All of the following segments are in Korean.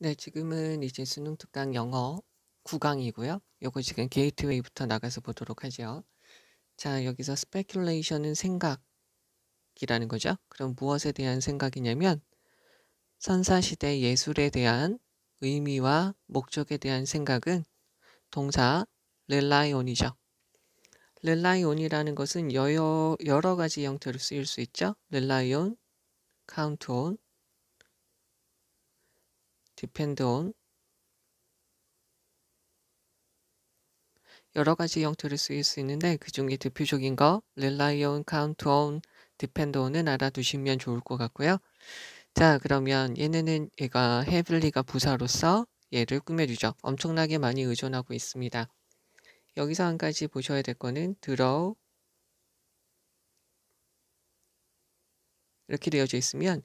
네, 지금은 이제 수능 특강 영어 9강이고요. 요거 지금 게이트웨이부터 나가서 보도록 하죠. 자, 여기서 스페큘레이션은 생각이라는 거죠. 그럼 무엇에 대한 생각이냐면 선사시대 예술에 대한 의미와 목적에 대한 생각은 동사 렐라이온이죠. 렐라이온이라는 것은 여러, 여러 가지 형태로 쓰일 수 있죠. 렐라이온, 카운트온, depend on 여러 가지 형태를 쓰일 수 있는데 그 중에 대표적인 거 rely on, count on, depend on은 알아두시면 좋을 것 같고요. 자 그러면 얘네는 얘가 heavily가 부사로서 얘를 꾸며주죠. 엄청나게 많이 의존하고 있습니다. 여기서 한 가지 보셔야 될 거는 들어 이렇게 되어져 있으면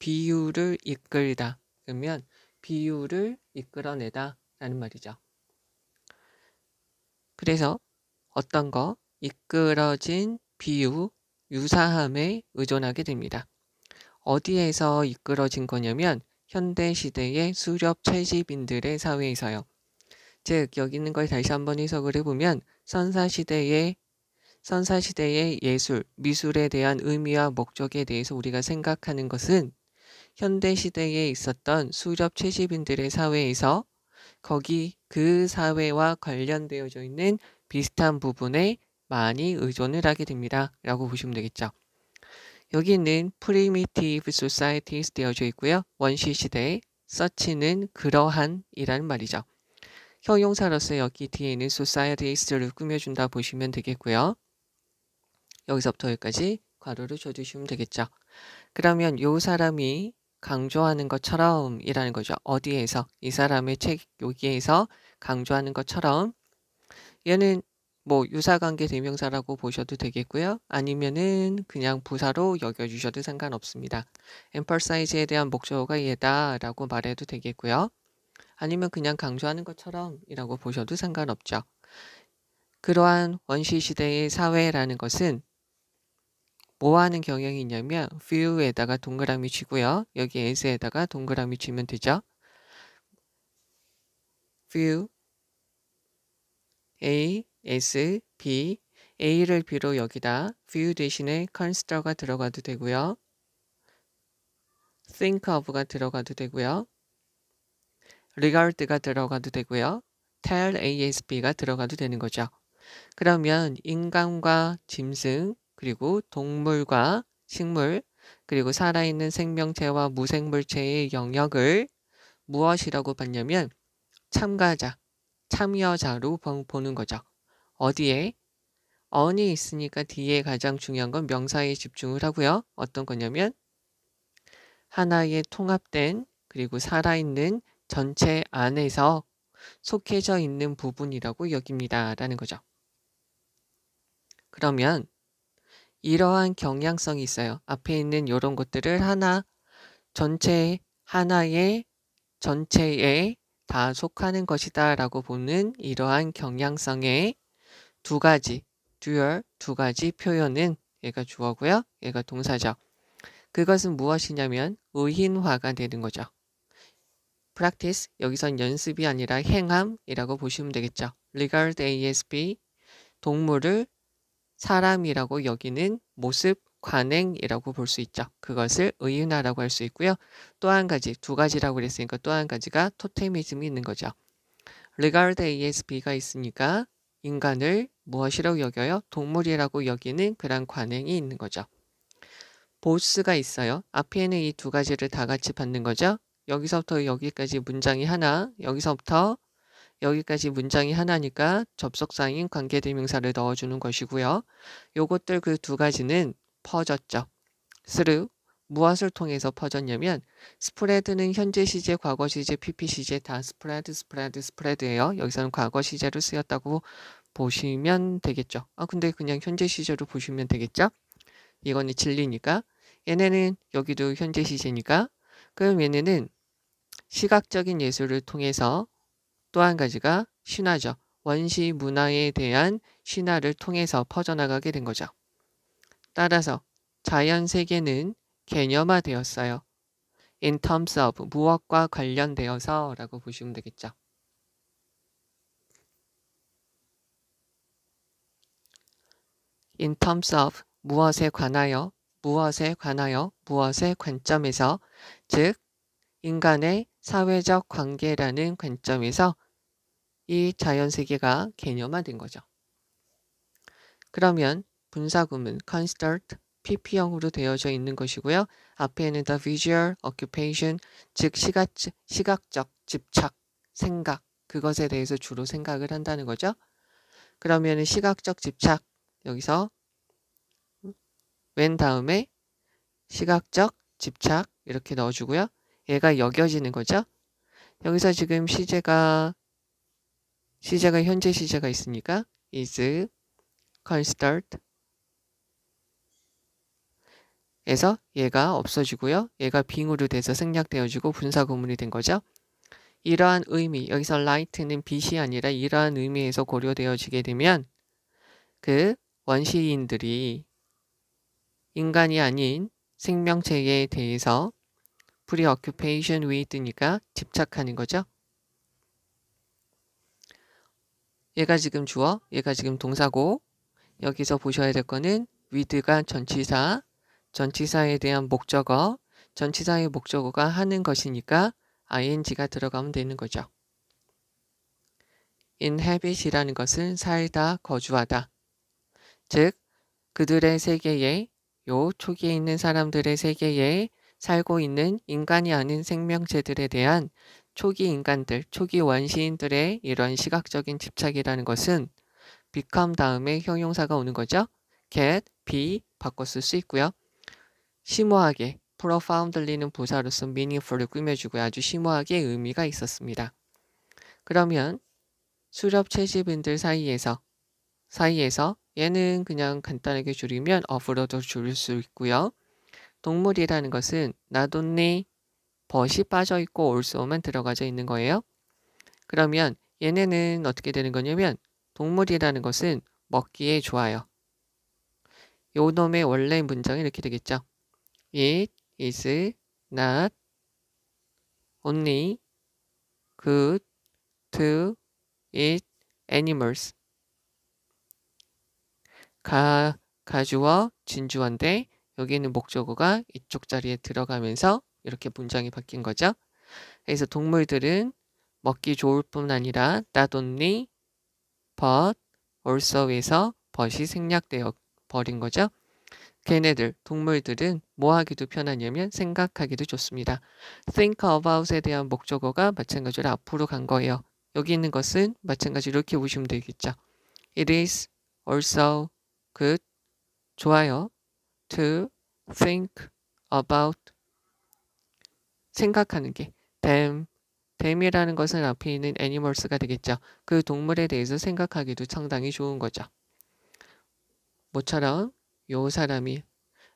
비유를 이끌다 그러면 비유를 이끌어내다 라는 말이죠. 그래서 어떤 거 이끌어진 비유 유사함에 의존하게 됩니다. 어디에서 이끌어진 거냐면 현대 시대의 수렵 채집인들의 사회에서요. 즉 여기 있는 걸 다시 한번 해석을 해보면 선사 시대의 선사 시대의 예술, 미술에 대한 의미와 목적에 대해서 우리가 생각하는 것은 현대 시대에 있었던 수렵 채집인들의 사회에서 거기 그 사회와 관련되어져 있는 비슷한 부분에 많이 의존을 하게 됩니다. 라고 보시면 되겠죠. 여기는 프리미티브 소사이티스 되어져 있고요. 원시 시대의 서치는 그러한 이란 말이죠. 형용사로서 여기 뒤에는 소사이티스를 꾸며준다 보시면 되겠고요. 여기서부터 여기까지 괄호를 쳐주시면 되겠죠. 그러면 요 사람이 강조하는 것처럼이라는 거죠. 어디에서 이 사람의 책 여기에서 강조하는 것처럼 얘는 뭐 유사관계 대명사라고 보셔도 되겠고요. 아니면은 그냥 부사로 여겨주셔도 상관없습니다. 엠펄사이즈에 대한 목적어가 얘다라고 말해도 되겠고요. 아니면 그냥 강조하는 것처럼이라고 보셔도 상관없죠. 그러한 원시시대의 사회라는 것은 뭐 하는 경향이 있냐면 view에다가 동그라미 치고요. 여기 as에다가 동그라미 치면 되죠. view a, s, b a를 비로 여기다 view 대신에 c o n s i r 가 들어가도 되고요. think of가 들어가도 되고요. regard가 들어가도 되고요. tell asb가 들어가도 되는 거죠. 그러면 인간과 짐승, 그리고 동물과 식물, 그리고 살아있는 생명체와 무생물체의 영역을 무엇이라고 봤냐면 참가자, 참여자로 보는 거죠. 어디에? 언이 있으니까 뒤에 가장 중요한 건 명사에 집중을 하고요. 어떤 거냐면 하나의 통합된 그리고 살아있는 전체 안에서 속해져 있는 부분이라고 여깁니다. 라는 거죠. 그러면 이러한 경향성이 있어요. 앞에 있는 이런 것들을 하나 전체 하나의 전체에 다 속하는 것이다 라고 보는 이러한 경향성의 두 가지 듀얼 두 가지 표현은 얘가 주어고요. 얘가 동사죠. 그것은 무엇이냐면 의인화가 되는 거죠. practice 여기선 연습이 아니라 행함이라고 보시면 되겠죠. regard ASB 동물을 사람이라고 여기는 모습 관행이라고 볼 수 있죠. 그것을 의윤화라고 할 수 있고요. 또 한 가지, 두 가지라고 그랬으니까 또 한 가지가 토테미즘이 있는 거죠. regard ASB가 있으니까 인간을 무엇이라고 여겨요? 동물이라고 여기는 그런 관행이 있는 거죠. 보스가 있어요. 앞에는 이 두 가지를 다 같이 받는 거죠. 여기서부터 여기까지 문장이 하나, 여기서부터 여기까지 문장이 하나니까 접속사인 관계대명사를 넣어주는 것이고요. 요것들 그 두 가지는 퍼졌죠. 스루 무엇을 통해서 퍼졌냐면 스프레드는 현재 시제, 과거 시제, PP 시제 다 스프레드, 스프레드, 스프레드예요. 여기서는 과거 시제로 쓰였다고 보시면 되겠죠. 아 근데 그냥 현재 시제로 보시면 되겠죠. 이거는 진리니까 얘네는 여기도 현재 시제니까 그럼 얘네는 시각적인 예술을 통해서 또한 가지가 신화죠. 원시 문화에 대한 신화를 통해서 퍼져나가게 된 거죠. 따라서 자연 세계는 개념화되었어요. in terms of 무엇과 관련되어서 라고 보시면 되겠죠. 인 텀스 e r 무엇에 관하여 무엇에 관하여 무엇의 관점에서 즉 인간의 사회적 관계라는 관점에서 이 자연세계가 개념화된 거죠. 그러면 분사구문 construct PP형으로 되어져 있는 것이고요. 앞에는 the visual occupation, 즉 시각, 시각적 집착, 생각, 그것에 대해서 주로 생각을 한다는 거죠. 그러면 시각적 집착, 여기서 웬 다음에 시각적 집착 이렇게 넣어주고요. 얘가 여겨지는 거죠. 여기서 지금 시제가 시제가 현재 시제가 있으니까 is c o n s t r e d 에서 얘가 없어지고요. 얘가 빙으로 돼서 생략되어지고 분사구문이 된 거죠. 이러한 의미, 여기서 light는 빛이 아니라 이러한 의미에서 고려되어지게 되면 그 원시인들이 인간이 아닌 생명체에 대해서 preoccupation with니까 집착하는 거죠. 얘가 지금 주어, 얘가 지금 동사고 여기서 보셔야 될 거는 위드가 전치사, 전치사에 대한 목적어, 전치사의 목적어가 하는 것이니까 ing가 들어가면 되는 거죠. inhabit이라는 것은 살다, 거주하다. 즉, 그들의 세계에, 요 초기에 있는 사람들의 세계에 살고 있는 인간이 아닌 생명체들에 대한 초기 인간들, 초기 원시인들의 이런 시각적인 집착이라는 것은 become 다음에 형용사가 오는 거죠. get, be 바꿔 쓸 수 있고요. 심오하게, profoundly는 부사로서 meaningful을 꾸며주고 아주 심오하게 의미가 있었습니다. 그러면 수렵 채집인들 사이에서 사이에서 얘는 그냥 간단하게 줄이면 of로도 줄일 수 있고요. 동물이라는 것은 not only 벗이 빠져 있고 올소만 들어가져 있는 거예요. 그러면 얘네는 어떻게 되는 거냐면 동물이라는 것은 먹기에 좋아요. 요놈의 원래 문장이 이렇게 되겠죠. It is not only good to eat animals. 가, 가주어 진주어인데 여기는 목적어가 이쪽 자리에 들어가면서 이렇게 문장이 바뀐 거죠. 그래서 동물들은 먹기 좋을 뿐 아니라 not only but also에서 but이 생략되어 버린 거죠. 걔네들, 동물들은 뭐 하기도 편하냐면 생각하기도 좋습니다. think about에 대한 목적어가 마찬가지로 앞으로 간 거예요. 여기 있는 것은 마찬가지로 이렇게 보시면 되겠죠. It is also good, 좋아요, to think about 생각하는 게 댐, 댐이라는 것은 앞에 있는 애니멀스가 되겠죠. 그 동물에 대해서 생각하기도 상당히 좋은 거죠. 모처럼 요 사람이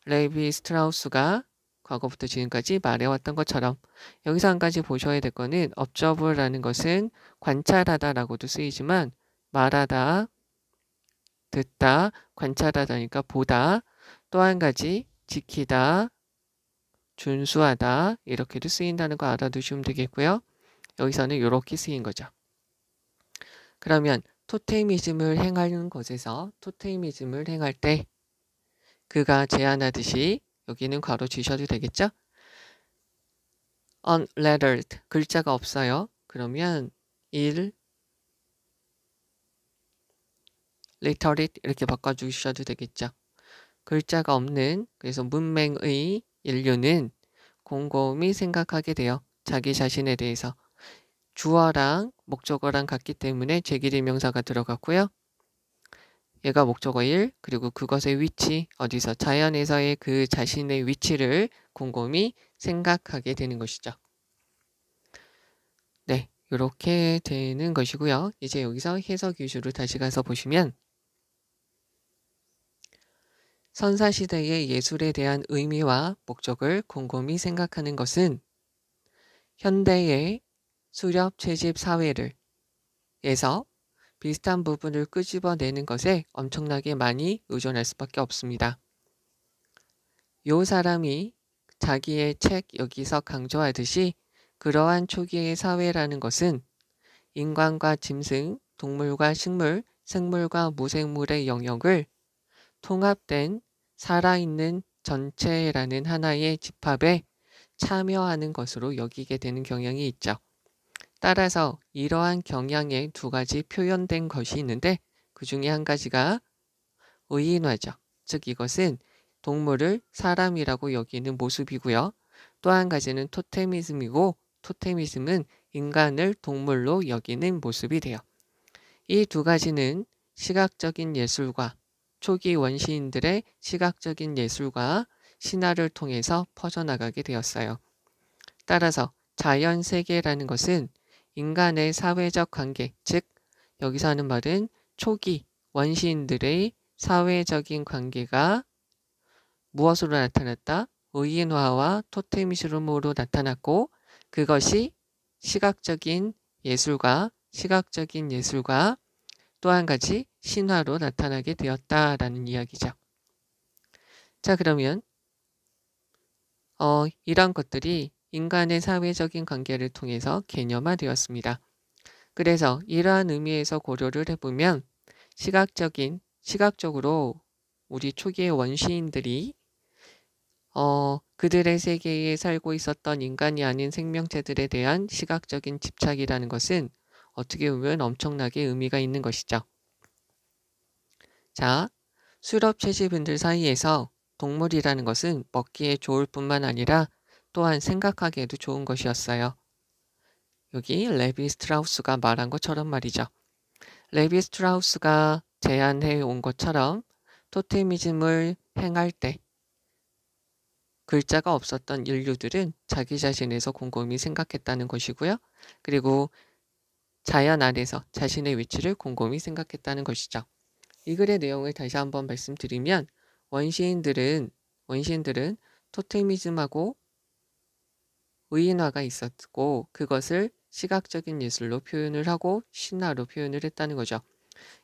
레이비 스트라우스가 과거부터 지금까지 말해왔던 것처럼 여기서 한 가지 보셔야 될 거는 observe라는 것은 관찰하다라고도 쓰이지만 말하다, 듣다, 관찰하다니까 보다, 또 한 가지 지키다, 준수하다 이렇게도 쓰인다는 거 알아두시면 되겠고요. 여기서는 이렇게 쓰인 거죠. 그러면 토테미즘을 행하는 것에서 토테미즘을 행할 때 그가 제안하듯이 여기는 괄호 주셔도 되겠죠? unlettered 글자가 없어요. 그러면 일 l e t e r e 이렇게 바꿔주셔도 되겠죠. 글자가 없는 그래서 문맹의 인류는 곰곰이 생각하게 되어 자기 자신에 대해서 주어랑 목적어랑 같기 때문에 제기리 명사가 들어갔고요. 얘가 목적어 1, 그리고 그것의 위치, 어디서 자연에서의 그 자신의 위치를 곰곰이 생각하게 되는 것이죠. 네, 이렇게 되는 것이고요. 이제 여기서 해석 위주로 다시 가서 보시면 선사시대의 예술에 대한 의미와 목적을 곰곰이 생각하는 것은 현대의 수렵 채집 사회를 에서 비슷한 부분을 끄집어내는 것에 엄청나게 많이 의존할 수밖에 없습니다. 요 사람이 자기의 책 여기서 강조하듯이 그러한 초기의 사회라는 것은 인간과 짐승, 동물과 식물, 생물과 무생물의 영역을 통합된 살아있는 전체라는 하나의 집합에 참여하는 것으로 여기게 되는 경향이 있죠. 따라서 이러한 경향에두 가지 표현된 것이 있는데 그 중에 한 가지가 의인화죠. 즉 이것은 동물을 사람이라고 여기는 모습이고요. 또 한 가지는 토테미즘이고 토테미즘은 인간을 동물로 여기는 모습이 돼요. 이 두 가지는 시각적인 예술과 초기 원시인들의 시각적인 예술과 신화를 통해서 퍼져나가게 되었어요. 따라서 자연 세계라는 것은 인간의 사회적 관계, 즉 여기서 하는 말은 초기 원시인들의 사회적인 관계가 무엇으로 나타났다? 의인화와 토테미즘으로 나타났고 그것이 시각적인 예술과 시각적인 예술과 또한 가지 신화로 나타나게 되었다라는 이야기죠. 자 그러면 어, 이런 것들이 인간의 사회적인 관계를 통해서 개념화되었습니다. 그래서 이러한 의미에서 고려를 해보면 시각적인 시각적으로 우리 초기의 원시인들이 어, 그들의 세계에 살고 있었던 인간이 아닌 생명체들에 대한 시각적인 집착이라는 것은 어떻게 보면 엄청나게 의미가 있는 것이죠. 자, 수렵 채집분들 사이에서 동물이라는 것은 먹기에 좋을 뿐만 아니라 또한 생각하기에도 좋은 것이었어요. 여기 레비 스트라우스가 말한 것처럼 말이죠. 레비 스트라우스가 제안해 온 것처럼 토테미즘을 행할 때 글자가 없었던 인류들은 자기 자신에서 곰곰이 생각했다는 것이고요. 그리고 자연 아래서 자신의 위치를 곰곰이 생각했다는 것이죠. 이 글의 내용을 다시 한번 말씀드리면 원시인들은 원시인들은 토테미즘하고 의인화가 있었고 그것을 시각적인 예술로 표현을 하고 신화로 표현을 했다는 거죠.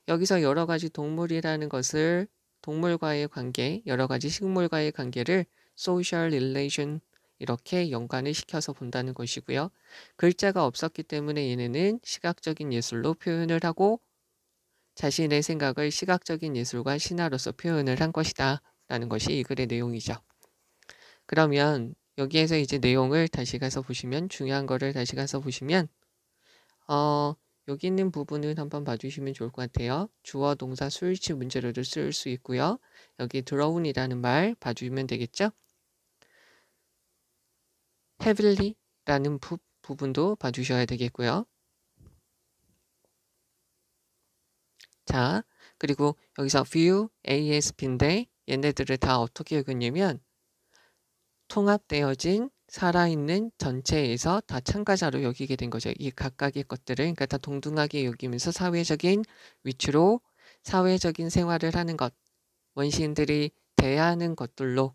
여기서 여러 가지 동물이라는 것을 동물과의 관계, 여러 가지 식물과의 관계를 소셜 릴레이션 이렇게 연관을 시켜서 본다는 것이고요. 글자가 없었기 때문에 얘네는 시각적인 예술로 표현을 하고 자신의 생각을 시각적인 예술과 신화로서 표현을 한 것이다. 라는 것이 이 글의 내용이죠. 그러면 여기에서 이제 내용을 다시 가서 보시면 중요한 거를 다시 가서 보시면 어, 여기 있는 부분은 한번 봐주시면 좋을 것 같아요. 주어, 동사, 수일치 문제로도 쓸 수 있고요. 여기 들어온이라는 말 봐주면 되겠죠? h e a v e l y 라는 부, 부분도 봐주셔야 되겠고요. 자, 그리고 여기서 view asp인데 얘네들을 다 어떻게 읽었냐면 통합되어진 살아있는 전체에서 다 참가자로 여기게 된 거죠. 이 각각의 것들을 그러니까 다 동등하게 여기면서 사회적인 위치로 사회적인 생활을 하는 것, 원시인들이 대하는 것들로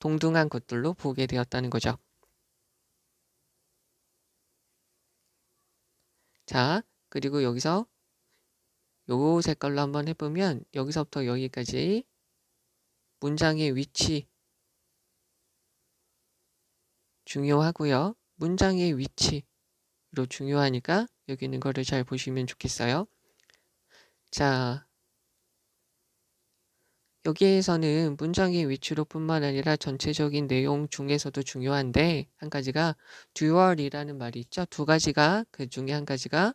동등한 것들로 보게 되었다는 거죠. 자, 그리고 여기서 요 색깔로 한번 해보면 여기서부터 여기까지 문장의 위치 중요하고요. 문장의 위치로 중요하니까 여기 있는 거를 잘 보시면 좋겠어요. 자, 여기에서는 문장의 위치로뿐만 아니라 전체적인 내용 중에서도 중요한데 한 가지가 듀얼이라는 말이 있죠. 두 가지가 그 중에 한 가지가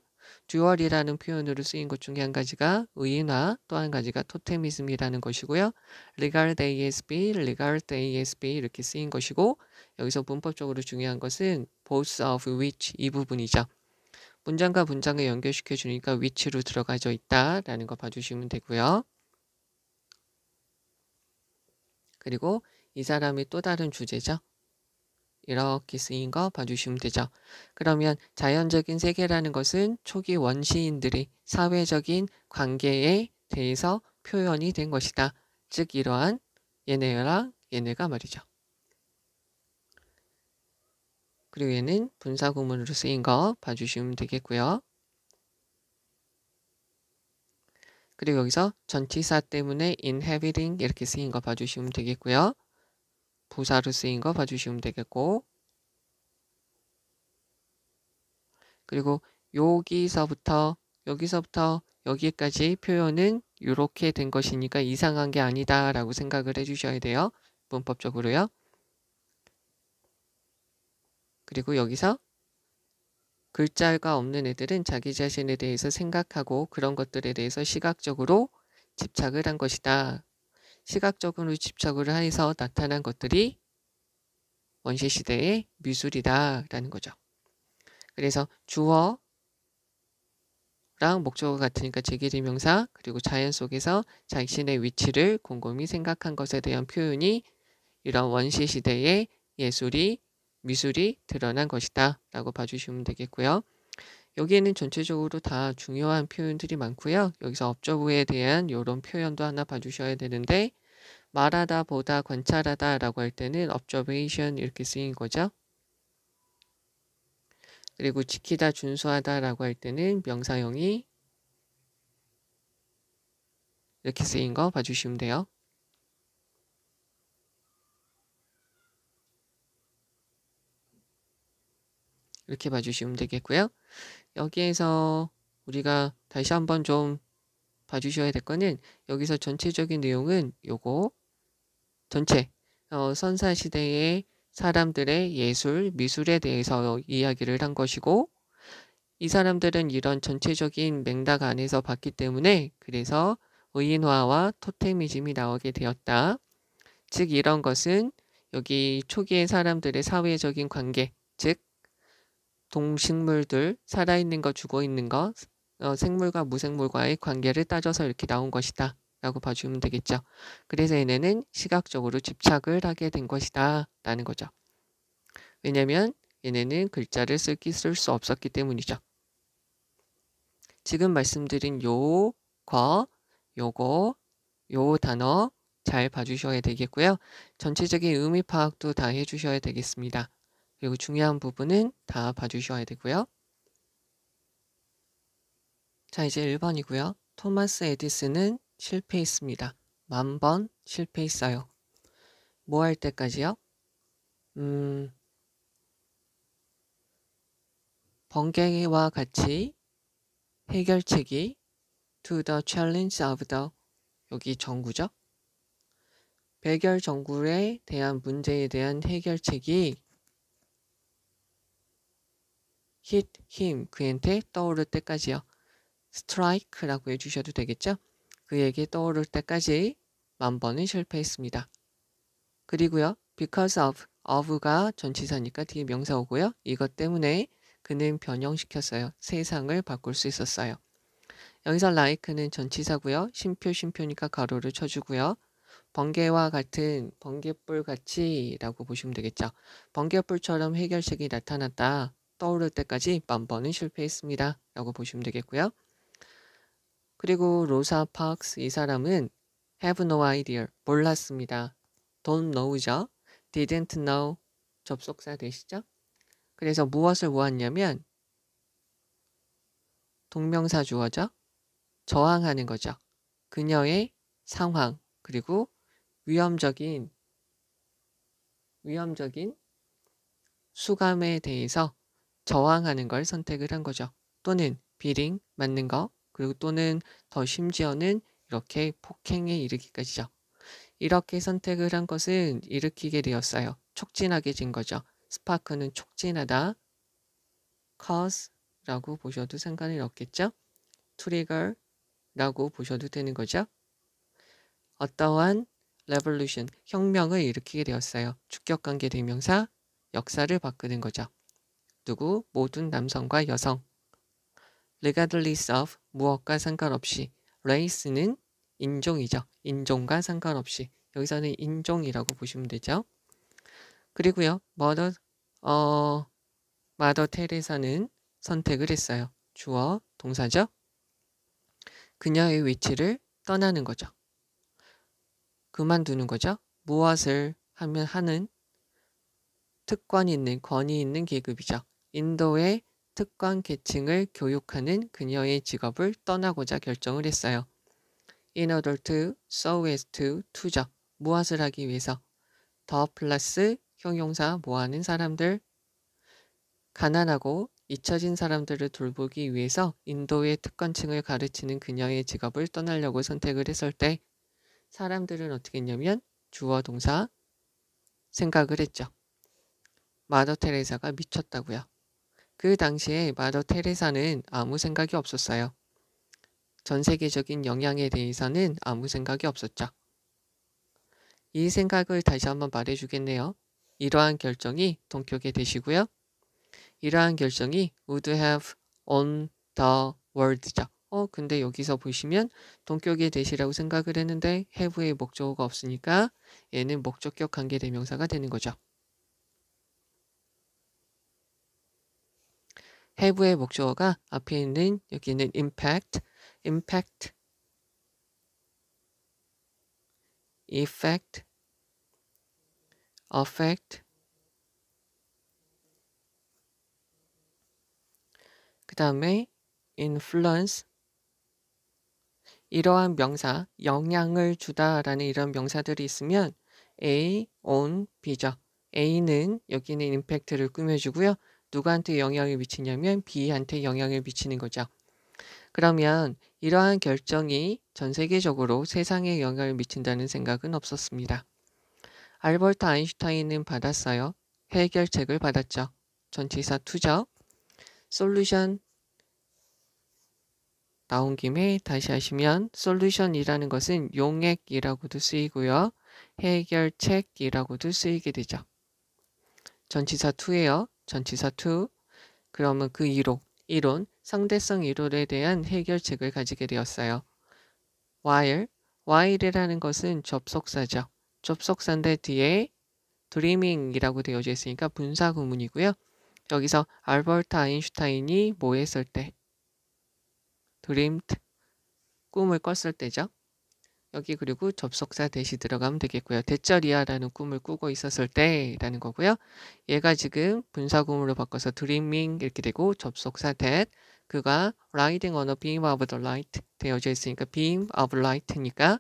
듀얼이라는 표현으로 쓰인 것 중에 한 가지가 의인화, 또 한 가지가 토테미즘이라는 것이고요. regard ASB, regard ASB 이렇게 쓰인 것이고 여기서 문법적으로 중요한 것은 both of which 이 부분이죠. 문장과 문장을 연결시켜 주니까 위치로 들어가져 있다라는 거 봐주시면 되고요. 그리고 이 사람이 또 다른 주제죠. 이렇게 쓰인 거 봐주시면 되죠. 그러면 자연적인 세계라는 것은 초기 원시인들의 사회적인 관계에 대해서 표현이 된 것이다. 즉 이러한 얘네랑 얘네가 말이죠. 그리고 얘는 분사구문으로 쓰인 거 봐주시면 되겠고요. 그리고 여기서 전치사 때문에 inhabiting 이렇게 쓰인 거 봐주시면 되겠고요. 부사로 쓰인 거 봐주시면 되겠고 그리고 여기서부터 여기서부터 여기까지 표현은 이렇게 된 것이니까 이상한 게 아니다 라고 생각을 해주셔야 돼요. 문법적으로요. 그리고 여기서 글자가 없는 애들은 자기 자신에 대해서 생각하고 그런 것들에 대해서 시각적으로 집착을 한 것이다. 시각적으로 집착을 해서 나타난 것들이 원시시대의 미술이다라는 거죠. 그래서 주어, 랑 목적어 같으니까 제기대명사 그리고 자연 속에서 자신의 위치를 곰곰이 생각한 것에 대한 표현이 이런 원시 시대의 예술이 미술이 드러난 것이다 라고 봐주시면 되겠고요. 여기에는 전체적으로 다 중요한 표현들이 많고요. 여기서 업저브에 대한 이런 표현도 하나 봐주셔야 되는데 말하다, 보다, 관찰하다 라고 할 때는 observation 이렇게 쓰인 거죠. 그리고 지키다, 준수하다 라고 할 때는 명사형이 이렇게 쓰인 거 봐주시면 돼요. 이렇게 봐주시면 되겠고요. 여기에서 우리가 다시 한번 좀 봐주셔야 될 거는 여기서 전체적인 내용은 요거 전체 어, 선사시대의 사람들의 예술, 미술에 대해서 이야기를 한 것이고 이 사람들은 이런 전체적인 맥락 안에서 봤기 때문에 그래서 의인화와 토테미즘이 나오게 되었다. 즉 이런 것은 여기 초기의 사람들의 사회적인 관계, 즉 동식물들, 살아있는 거 죽어있는 거 어, 생물과 무생물과의 관계를 따져서 이렇게 나온 것이다. 라고 봐주면 되겠죠. 그래서 얘네는 시각적으로 집착을 하게 된 것이다. 라는 거죠. 왜냐면 얘네는 글자를 쓸기 쓸 수 없었기 때문이죠. 지금 말씀드린 요, 거, 요거, 요 단어 잘 봐주셔야 되겠고요. 전체적인 의미 파악도 다 해주셔야 되겠습니다. 그리고 중요한 부분은 다 봐주셔야 되고요. 자 이제 1번이고요. 토마스 에디슨은 실패했습니다. 만 번 실패했어요. 뭐 할 때까지요? 음, 번개와 같이 해결책이 to the challenge of the 여기 정구죠? 백열 정구에 대한 문제에 대한 해결책이 hit him 그한테 떠오를 때까지요. strike라고 해주셔도 되겠죠. 그에게 떠오를 때까지 만 번은 실패했습니다. 그리고요. because of of가 전치사니까 뒤에 명사 오고요. 이것 때문에 그는 변형시켰어요. 세상을 바꿀 수 있었어요. 여기서 like는 전치사고요. 심표 심표니까 가로를 쳐주고요. 번개와 같은 번개불 같이라고 보시면 되겠죠. 번개불처럼 해결책이 나타났다. 떠오를 때까지 만번은 실패했습니다. 라고 보시면 되겠고요. 그리고 로사 파크스 이 사람은 have no idea, 몰랐습니다. don't know죠. didn't know, 접속사 되시죠? 그래서 무엇을 모았냐면 동명사 주어죠. 저항하는 거죠. 그녀의 상황 그리고 위험적인 위험적인 수감에 대해서 저항하는 걸 선택을 한 거죠. 또는 비링 맞는 거 그리고 또는 더 심지어는 이렇게 폭행에 이르기까지죠. 이렇게 선택을 한 것은 일으키게 되었어요. 촉진하게 된 거죠. 스파크는 촉진하다. cause라고 보셔도 상관은 없겠죠. trigger라고 보셔도 되는 거죠. 어떠한 revolution, 혁명을 일으키게 되었어요. 주격관계 대명사, 역사를 바꾸는 거죠. 누구 모든 남성과 여성 regardless of 무엇과 상관없이 race는 인종이죠. 인종과 상관없이 여기서는 인종이라고 보시면 되죠. 그리고요. 머더 어 마더 테레사는 선택을 했어요. 주어 동사죠. 그녀의 위치를 떠나는 거죠. 그만두는 거죠. 무엇을 하면 하는 특권 이 있는 권위 있는 계급이죠. 인도의 특권 계층을 교육하는 그녀의 직업을 떠나고자 결정을 했어요. In order to, so as to, t o 무엇을 하기 위해서. 더 플러스 형용사 뭐하는 사람들. 가난하고 잊혀진 사람들을 돌보기 위해서 인도의 특권층을 가르치는 그녀의 직업을 떠나려고 선택을 했을 때 사람들은 어떻게 했냐면 주어 동사 생각을 했죠. 마더 테레사가 미쳤다고요. 그 당시에 마더 테레사는 아무 생각이 없었어요. 전 세계적인 영향에 대해서는 아무 생각이 없었죠. 이 생각을 다시 한번 말해주겠네요. 이러한 결정이 동격에 되시고요. 이러한 결정이 would have on the world죠. 어, 근데 여기서 보시면 동격이 되시라고 생각을 했는데 have의 목적어가 없으니까 얘는 목적격 관계대명사가 되는 거죠. 해부의 목적어가 앞에 있는 여기 있는 impact, impact, effect, affect 그 다음에 influence 이러한 명사, 영향을 주다라는 이런 명사들이 있으면 A, on, B죠. A는 여기는 i m p a c t 를 꾸며주고요. 누구한테 영향을 미치냐면 B한테 영향을 미치는 거죠. 그러면 이러한 결정이 전 세계적으로 세상에 영향을 미친다는 생각은 없었습니다. 알버트 아인슈타인은 받았어요. 해결책을 받았죠. 전치사 투죠. 솔루션 나온 김에 다시 하시면 솔루션이라는 것은 용액이라고도 쓰이고요. 해결책이라고도 쓰이게 되죠. 전치사 2예요. 전치사 2. 그러면 그 이론, 이론 상대성 이론에 대한 해결책을 가지게 되었어요. while, while이라는 것은 접속사죠. 접속사인데 뒤에 dreaming이라고 되어져 있으니까 분사 구문이고요. 여기서 알버트 아인슈타인이 뭐 했을 때? 드림트, 꿈을 꿨을 때죠. 여기 그리고 접속사 대시 들어가면 되겠고요. 대절이야라는 꿈을 꾸고 있었을 때라는 거고요. 얘가 지금 분사구문으로 바꿔서 dreaming 이렇게 되고 접속사 that 그가 riding on a beam of the light 되어져 있으니까 beam of light니까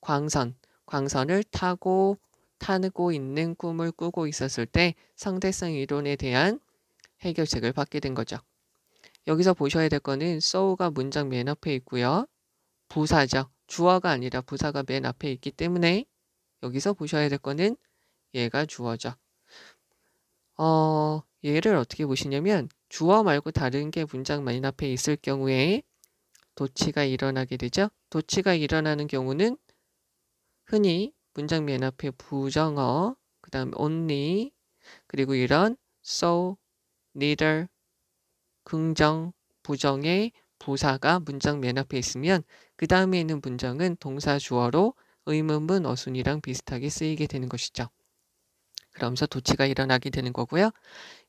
광선, 광선을 타고 타고 있는 꿈을 꾸고 있었을 때 상대성 이론에 대한 해결책을 받게 된 거죠. 여기서 보셔야 될 거는 so가 문장 맨 앞에 있고요. 부사적 주어가 아니라 부사가 맨 앞에 있기 때문에 여기서 보셔야 될 거는 얘가 주어죠. 어, 얘를 어떻게 보시냐면 주어 말고 다른 게 문장 맨 앞에 있을 경우에 도치가 일어나게 되죠. 도치가 일어나는 경우는 흔히 문장 맨 앞에 부정어, 그 다음 only, 그리고 이런 so, neither, 긍정, 부정의 부사가 문장 맨 앞에 있으면 그 다음에 있는 문장은 동사 주어로 의문문 어순이랑 비슷하게 쓰이게 되는 것이죠. 그러면서 도치가 일어나게 되는 거고요.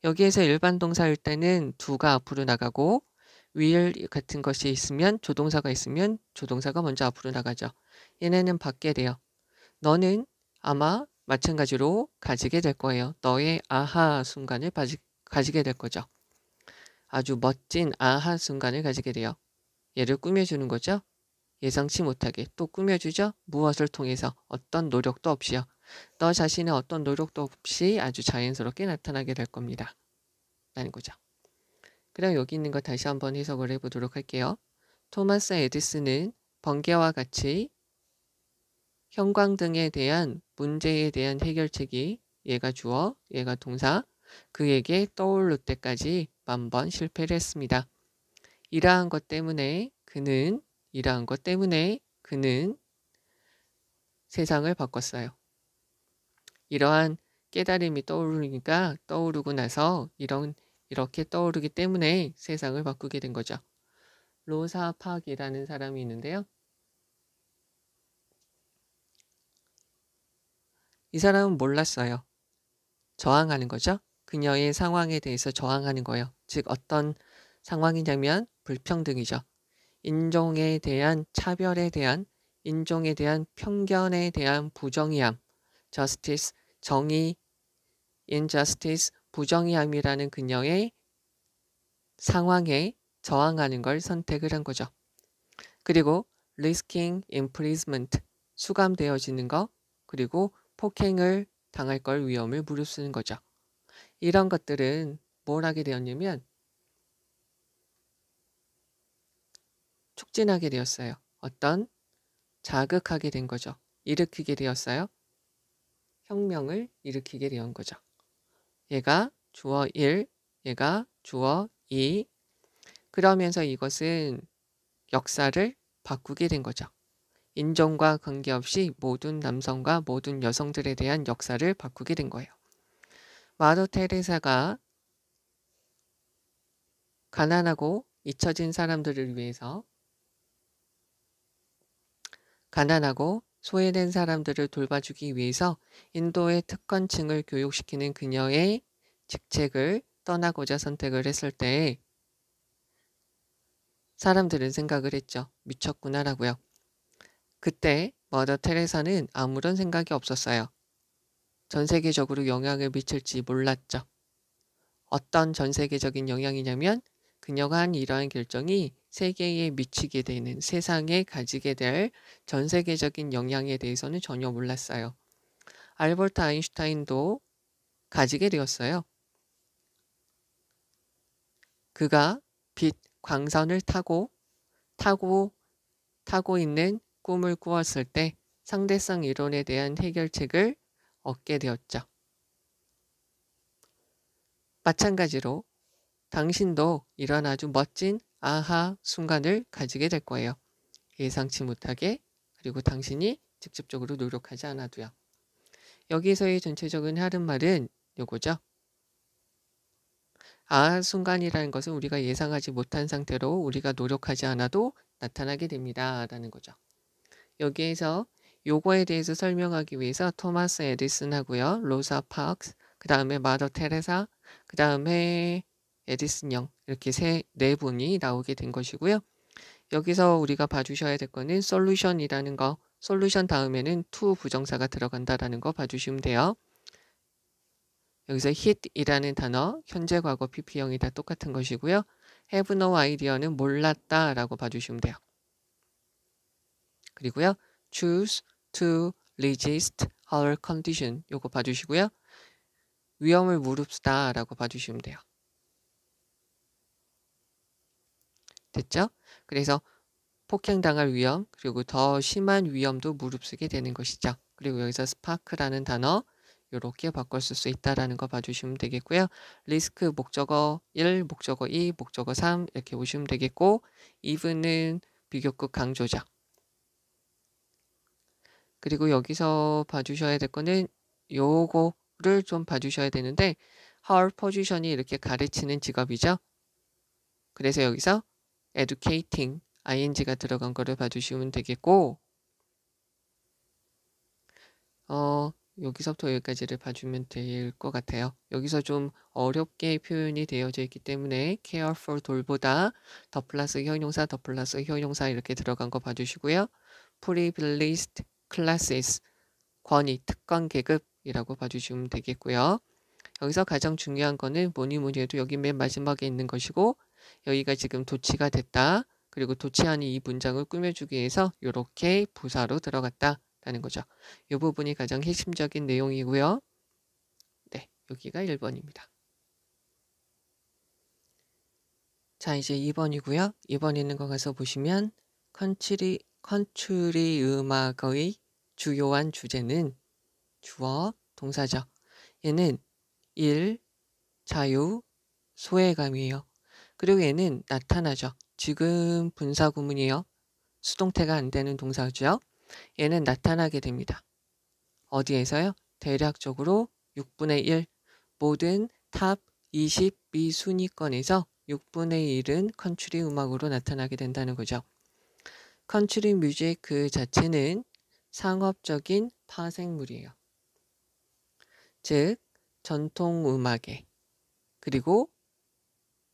여기에서 일반 동사일 때는 두가 앞으로 나가고 will 같은 것이 있으면 조동사가 있으면 조동사가 먼저 앞으로 나가죠. 얘네는 받게 돼요. 너는 아마 마찬가지로 가지게 될 거예요. 너의 아하 순간을 가지, 가지게 될 거죠. 아주 멋진 아한 순간을 가지게 되어 얘를 꾸며주는 거죠. 예상치 못하게 또 꾸며주죠. 무엇을 통해서 어떤 노력도 없이요. 너 자신의 어떤 노력도 없이 아주 자연스럽게 나타나게 될 겁니다. 라는 거죠. 그럼 여기 있는 거 다시 한번 해석을 해보도록 할게요. 토마스 에디슨은 번개와 같이 형광등에 대한 문제에 대한 해결책이 얘가 주어, 얘가 동사, 그에게 떠오를 때까지 만번 실패를 했습니다. 이러한 것 때문에 그는 이러한 것 때문에 그는 세상을 바꿨어요. 이러한 깨달음이 떠오르니까 떠오르고 나서 이런 이렇게 떠오르기 때문에 세상을 바꾸게 된 거죠. 로사 파악이라는 사람이 있는데요. 이 사람은 몰랐어요. 저항하는 거죠. 그녀의 상황에 대해서 저항하는 거예요. 즉 어떤 상황이냐면 불평등이죠. 인종에 대한 차별에 대한 인종에 대한 편견에 대한 부정의함, justice, 정의, injustice, 부정의함이라는 그녀의 상황에 저항하는 걸 선택을 한 거죠. 그리고 risking imprisonment, 수감되어지는 거, 그리고 폭행을 당할 걸 위험을 무릅쓰는 거죠. 이런 것들은 뭘 하게 되었냐면 촉진하게 되었어요. 어떤 자극하게 된 거죠. 일으키게 되었어요. 혁명을 일으키게 되었 거죠. 얘가 주어 1, 얘가 주어 2. 그러면서 이것은 역사를 바꾸게 된 거죠. 인종과 관계없이 모든 남성과 모든 여성들에 대한 역사를 바꾸게 된 거예요. 마더 테레사가 가난하고 잊혀진 사람들을 위해서 가난하고 소외된 사람들을 돌봐주기 위해서 인도의 특권층을 교육시키는 그녀의 직책을 떠나고자 선택을 했을 때 사람들은 생각을 했죠. 미쳤구나라고요. 그때 머더 테레사는 아무런 생각이 없었어요. 전 세계적으로 영향을 미칠지 몰랐죠. 어떤 전 세계적인 영향이냐면 그녀가 한 이러한 결정이 세계에 미치게 되는 세상에 가지게 될 전 세계적인 영향에 대해서는 전혀 몰랐어요. 알버트 아인슈타인도 가지게 되었어요. 그가 빛 광선을 타고 타고 타고 있는 꿈을 꾸었을 때 상대성 이론에 대한 해결책을 얻게 되었죠. 마찬가지로 당신도 이런 아주 멋진 아하 순간을 가지게 될 거예요. 예상치 못하게 그리고 당신이 직접적으로 노력하지 않아도요. 여기서의 전체적인 하른말은 요거죠. 아하 순간이라는 것은 우리가 예상하지 못한 상태로 우리가 노력하지 않아도 나타나게 됩니다. 라는 거죠. 여기에서 요거에 대해서 설명하기 위해서 토마스 에디슨하고요. 로사 파크스, 그 다음에 마더 테레사, 그 다음에 에디슨형 이렇게 세 네 분이 나오게 된 것이고요. 여기서 우리가 봐주셔야 될 거는 솔루션이라는 거, 솔루션 다음에는 투 부정사가 들어간다라는 거 봐주시면 돼요. 여기서 hit이라는 단어, 현재, 과거, pp형이 다 똑같은 것이고요. have no idea는 몰랐다 라고 봐주시면 돼요. 그리고요. choose to resist our condition 요거 봐주시고요. 위험을 무릅쓰다 라고 봐주시면 돼요. 됐죠? 그래서 폭행당할 위험 그리고 더 심한 위험도 무릅쓰게 되는 것이죠. 그리고 여기서 스파크라는 단어 이렇게 바꿔 쓸수 있다라는 거 봐주시면 되겠고요. 리스크 목적어 1, 목적어 2, 목적어 3 이렇게 보시면 되겠고 이분은 비교급 강조자 그리고 여기서 봐주셔야 될 거는 요거를 좀 봐주셔야 되는데 헐 포지션이 이렇게 가르치는 직업이죠. 그래서 여기서 educating, ing가 들어간 거를 봐주시면 되겠고 어, 여기서부터 여기까지를 봐주면 될 것 같아요. 여기서 좀 어렵게 표현이 되어져 있기 때문에 care for 돌보다 더 플러스 형용사 더 플러스 형용사 이렇게 들어간 거 봐주시고요. privileged classes 권위 특권 계급이라고 봐주시면 되겠고요. 여기서 가장 중요한 거는 뭐니 뭐니 해도 여기 맨 마지막에 있는 것이고 여기가 지금 도치가 됐다. 그리고 도치하니 이 문장을 꾸며주기 위해서 이렇게 부사로 들어갔다라는 거죠. 이 부분이 가장 핵심적인 내용이고요. 네, 여기가 1번입니다. 자, 이제 2번이고요. 2번 있는 거 가서 보시면 컨츄리, 컨츄리 음악의 주요한 주제는 주어, 동사죠. 얘는 일, 자유, 소외감이에요. 그리고 얘는 나타나죠. 지금 분사 구문이요. 에 수동태가 안 되는 동사죠. 얘는 나타나게 됩니다. 어디에서요? 대략적으로 6분의 1 모든 탑 20B 순위권에서 6분의 1은 컨츄리 음악으로 나타나게 된다는 거죠. 컨츄리 뮤직 그 자체는 상업적인 파생물이에요. 즉 전통 음악에 그리고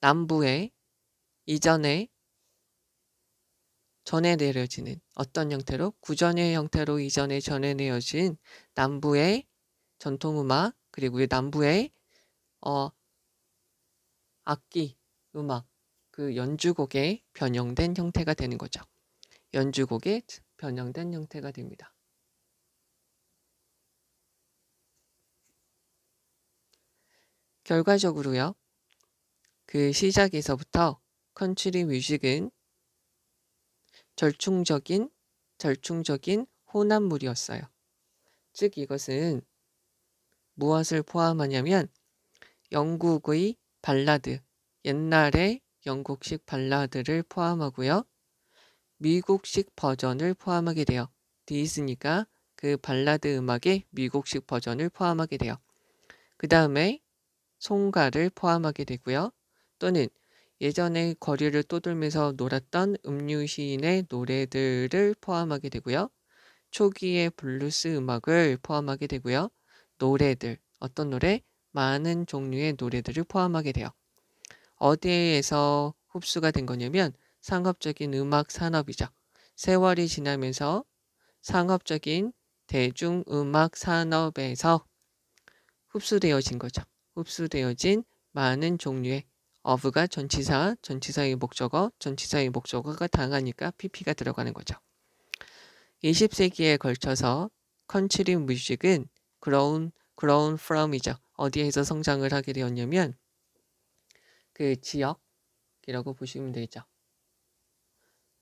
남부에 이전에 전해 내려지는 어떤 형태로 구전의 형태로 이전에 전해 내려진 남부의 전통 음악 그리고 남부의 어 악기 음악 그 연주곡에 변형된 형태가 되는 거죠. 연주곡에 변형된 형태가 됩니다. 결과적으로요. 그 시작에서부터 컨츄리 뮤직은 절충적인 절충적인 혼합물이었어요. 즉 이것은 무엇을 포함하냐면 영국의 발라드, 옛날의 영국식 발라드를 포함하고요. 미국식 버전을 포함하게 돼요. 디즈니가 그 발라드 음악의 미국식 버전을 포함하게 돼요. 그 다음에 송가를 포함하게 되고요. 또는 예전에 거리를 떠돌면서 놀았던 음유 시인의 노래들을 포함하게 되고요. 초기의 블루스 음악을 포함하게 되고요. 노래들, 어떤 노래? 많은 종류의 노래들을 포함하게 돼요. 어디에서 흡수가 된 거냐면 상업적인 음악 산업이죠. 세월이 지나면서 상업적인 대중음악 산업에서 흡수되어진 거죠. 흡수되어진 많은 종류의 of가 전치사, 전치사의 목적어, 전치사의 목적어가 당하니까 pp가 들어가는 거죠. 20세기에 걸쳐서 컨츄리 뮤직은 grown, grown from이죠. 어디에서 성장을 하게 되었냐면 그 지역이라고 보시면 되겠죠.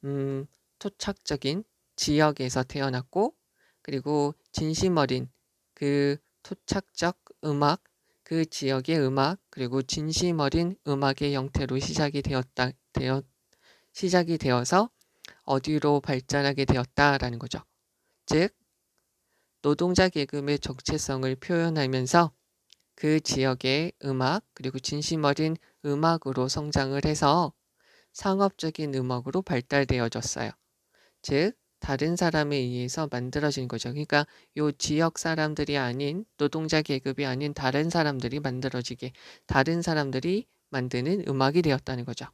음, 토착적인 지역에서 태어났고 그리고 진심 어린 그 토착적 음악 그 지역의 음악 그리고 진심 어린 음악의 형태로 시작이 되었다 되어 시작이 되어서 어디로 발전하게 되었다라는 거죠. 즉 노동자 계급의 정체성을 표현하면서 그 지역의 음악 그리고 진심 어린 음악으로 성장을 해서 상업적인 음악으로 발달되어졌어요. 즉 다른 사람에 의해서 만들어진 거죠. 그러니까 요 지역 사람들이 아닌 노동자 계급이 아닌 다른 사람들이 만들어지게 다른 사람들이 만드는 음악이 되었다는 거죠.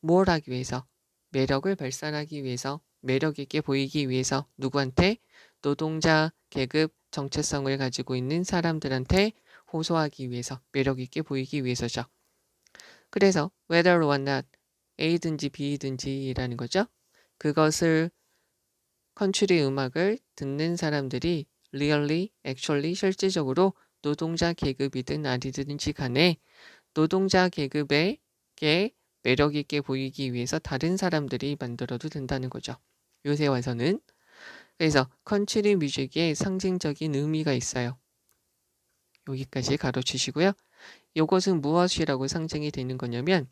뭘 하기 위해서? 매력을 발산하기 위해서 매력 있게 보이기 위해서 누구한테? 노동자 계급 정체성을 가지고 있는 사람들한테 호소하기 위해서 매력 있게 보이기 위해서죠. 그래서 whether or not A든지 B든지라는 거죠. 그것을 컨츄리 음악을 듣는 사람들이 리얼리, 액츄얼리 실제적으로 노동자 계급이든 아니든지 간에 노동자 계급에게 매력 있게 보이기 위해서 다른 사람들이 만들어도 된다는 거죠. 요새 와서는 그래서 컨츄리 뮤직의 상징적인 의미가 있어요. 여기까지 가르치시고요. 이것은 무엇이라고 상징이 되는 거냐면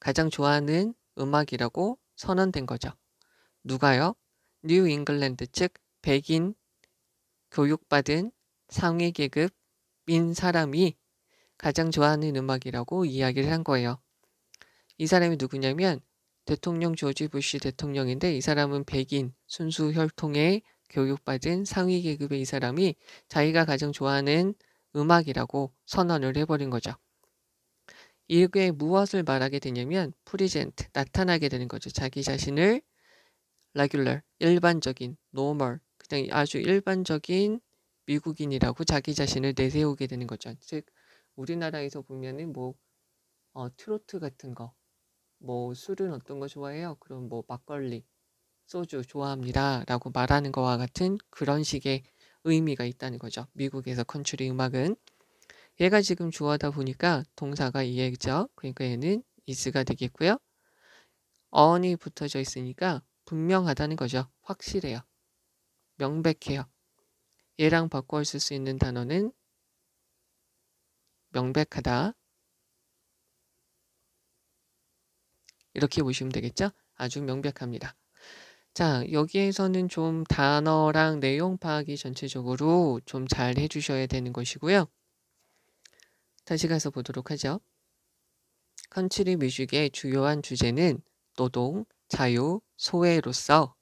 가장 좋아하는 음악이라고 선언된 거죠. 누가요? 뉴 잉글랜드 측 백인 교육받은 상위 계급인 사람이 가장 좋아하는 음악이라고 이야기를 한 거예요. 이 사람이 누구냐면 대통령 조지 부시 대통령인데 이 사람은 백인 순수 혈통의 교육받은 상위 계급의 이 사람이 자기가 가장 좋아하는 음악이라고 선언을 해버린 거죠. 이게 무엇을 말하게 되냐면 프리젠트, 나타나게 되는 거죠. 자기 자신을 regular, 일반적인, normal, 그냥 아주 일반적인 미국인이라고 자기 자신을 내세우게 되는 거죠. 즉 우리나라에서 보면은 뭐 어, 트로트 같은 거, 뭐 술은 어떤 거 좋아해요? 그럼 뭐 막걸리, 소주 좋아합니다라고 말하는 거와 같은 그런 식의 의미가 있다는 거죠. 미국에서 컨츄리 음악은 얘가 지금 주어다 보니까 동사가 이 얘죠. 그러니까 얘는 is가 되겠고요. on이 붙어져 있으니까 분명하다는 거죠. 확실해요. 명백해요. 얘랑 바꿔 쓸 수 있는 단어는 명백하다. 이렇게 보시면 되겠죠? 아주 명백합니다. 자, 여기에서는 좀 단어랑 내용 파악이 전체적으로 좀 잘 해주셔야 되는 것이고요. 다시 가서 보도록 하죠. 컨츄리 뮤직의 주요한 주제는 노동, 자유, 소외로서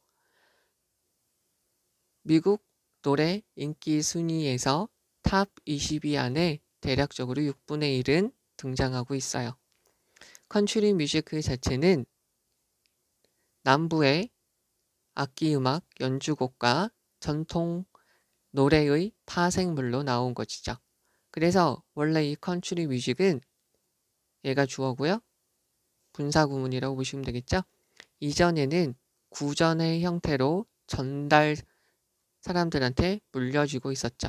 미국 노래 인기 순위에서 탑 20위 안에 대략적으로 6분의 1은 등장하고 있어요. 컨츄리 뮤직 그 자체는 남부의 악기 음악 연주곡과 전통 노래의 파생물로 나온 것이죠. 그래서 원래 이 컨츄리 뮤직은 얘가 주어고요. 분사 구문이라고 보시면 되겠죠. 이전에는 구전의 형태로 전달 사람들한테 물려주고 있었죠.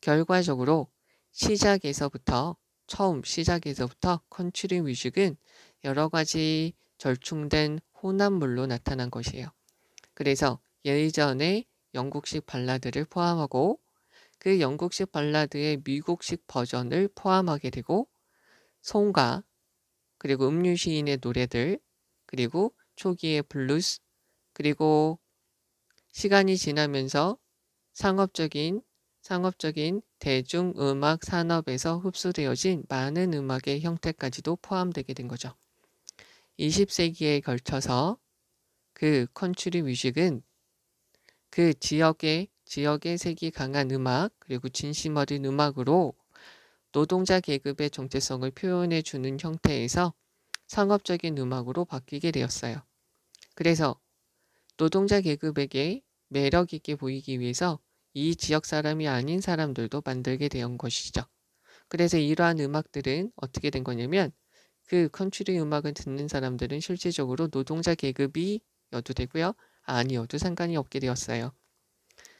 결과적으로 시작에서부터 처음 시작에서부터 컨츄리 위식은 여러 가지 절충된 혼합물로 나타난 것이에요. 그래서 예전에 영국식 발라드를 포함하고 그 영국식 발라드의 미국식 버전을 포함하게 되고 송가 그리고 음률 시인의 노래들 그리고 초기의 블루스, 그리고 시간이 지나면서 상업적인 상업적인 대중음악 산업에서 흡수되어진 많은 음악의 형태까지도 포함되게 된 거죠. 20세기에 걸쳐서 그 컨츄리 뮤직은 그 지역의 지역의 색이 강한 음악 그리고 진심 어린 음악으로 노동자 계급의 정체성을 표현해 주는 형태에서 상업적인 음악으로 바뀌게 되었어요. 그래서 노동자 계급에게 매력 있게 보이기 위해서 이 지역 사람이 아닌 사람들도 만들게 된 것이죠. 그래서 이러한 음악들은 어떻게 된 거냐면 그 컨트리 음악을 듣는 사람들은 실질적으로 노동자 계급이여도 되고요. 아니어도 상관이 없게 되었어요.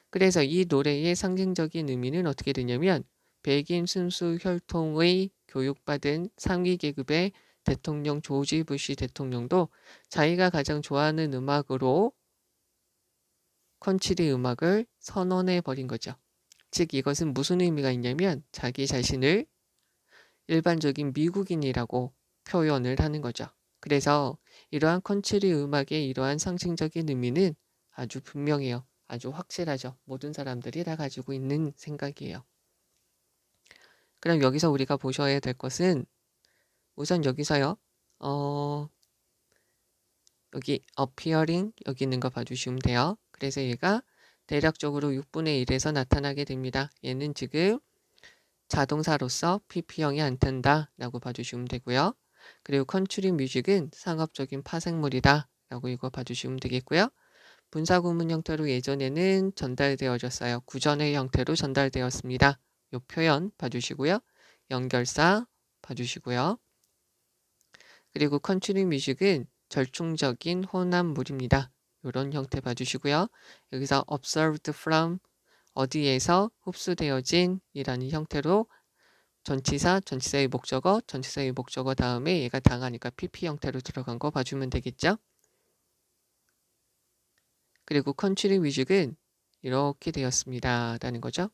그래서 이 노래의 상징적인 의미는 어떻게 되냐면 백인 순수 혈통의 교육받은 상위 계급의 대통령 조지 부시 대통령도 자기가 가장 좋아하는 음악으로 컨트리 음악을 선언해 버린 거죠. 즉 이것은 무슨 의미가 있냐면 자기 자신을 일반적인 미국인이라고 표현을 하는 거죠. 그래서 이러한 컨트리 음악의 이러한 상징적인 의미는 아주 분명해요. 아주 확실하죠. 모든 사람들이 다 가지고 있는 생각이에요. 그럼 여기서 우리가 보셔야 될 것은 우선 여기서요. 어, 여기 appearing 여기 있는 거 봐주시면 돼요. 그래서 얘가 대략적으로 6분의 1에서 나타나게 됩니다. 얘는 지금 자동사로서 PP형이 안된다 라고 봐주시면 되고요. 그리고 컨츄리 뮤직은 상업적인 파생물이다 라고 이거 봐주시면 되겠고요. 분사구문 형태로 예전에는 전달되어졌어요. 구전의 형태로 전달되었습니다. 요 표현 봐주시고요. 연결사 봐주시고요. 그리고 컨츄리 뮤직은 절충적인 혼합물입니다. 이런 형태 봐주시고요. 여기서 observed from 어디에서 흡수되어진 이라는 형태로 전치사, 전치사의 목적어, 전치사의 목적어 다음에 얘가 당하니까 PP 형태로 들어간 거 봐주면 되겠죠. 그리고 컨츄리 뮤직은 이렇게 되었습니다. 라는 거죠.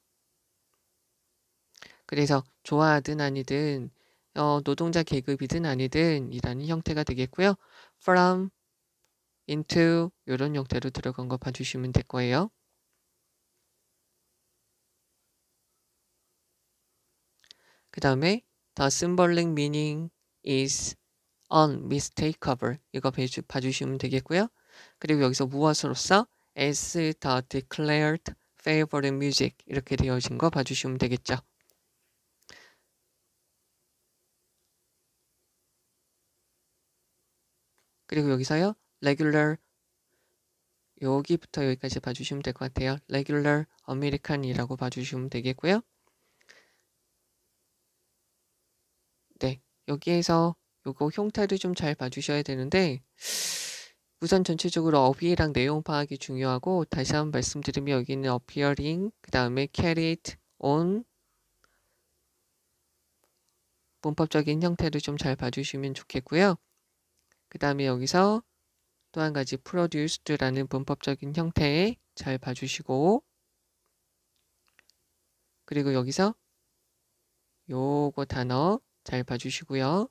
그래서 좋아하든 아니든 어, 노동자 계급이든 아니든 이라는 형태가 되겠고요. from, into 이런 형태로 들어간 거 봐주시면 될 거예요. 그 다음에 the symbolic meaning is unmistakable 이거 봐주시면 되겠고요. 그리고 여기서 무엇으로써 as the declared favorite music 이렇게 되어진 거 봐주시면 되겠죠. 그리고 여기서요. regular 여기부터 여기까지 봐주시면 될 것 같아요. regular American이라고 봐주시면 되겠고요. 네, 여기에서 요거 형태를 좀 잘 봐주셔야 되는데 우선 전체적으로 어휘랑 내용 파악이 중요하고 다시 한번 말씀드리면 여기는 appearing, 그 다음에 c a r r i e on 문법적인 형태를 좀 잘 봐주시면 좋겠고요. 그 다음에 여기서 또 한 가지 produced라는 문법적인 형태 잘 봐주시고 그리고 여기서 요거 단어 잘 봐주시고요.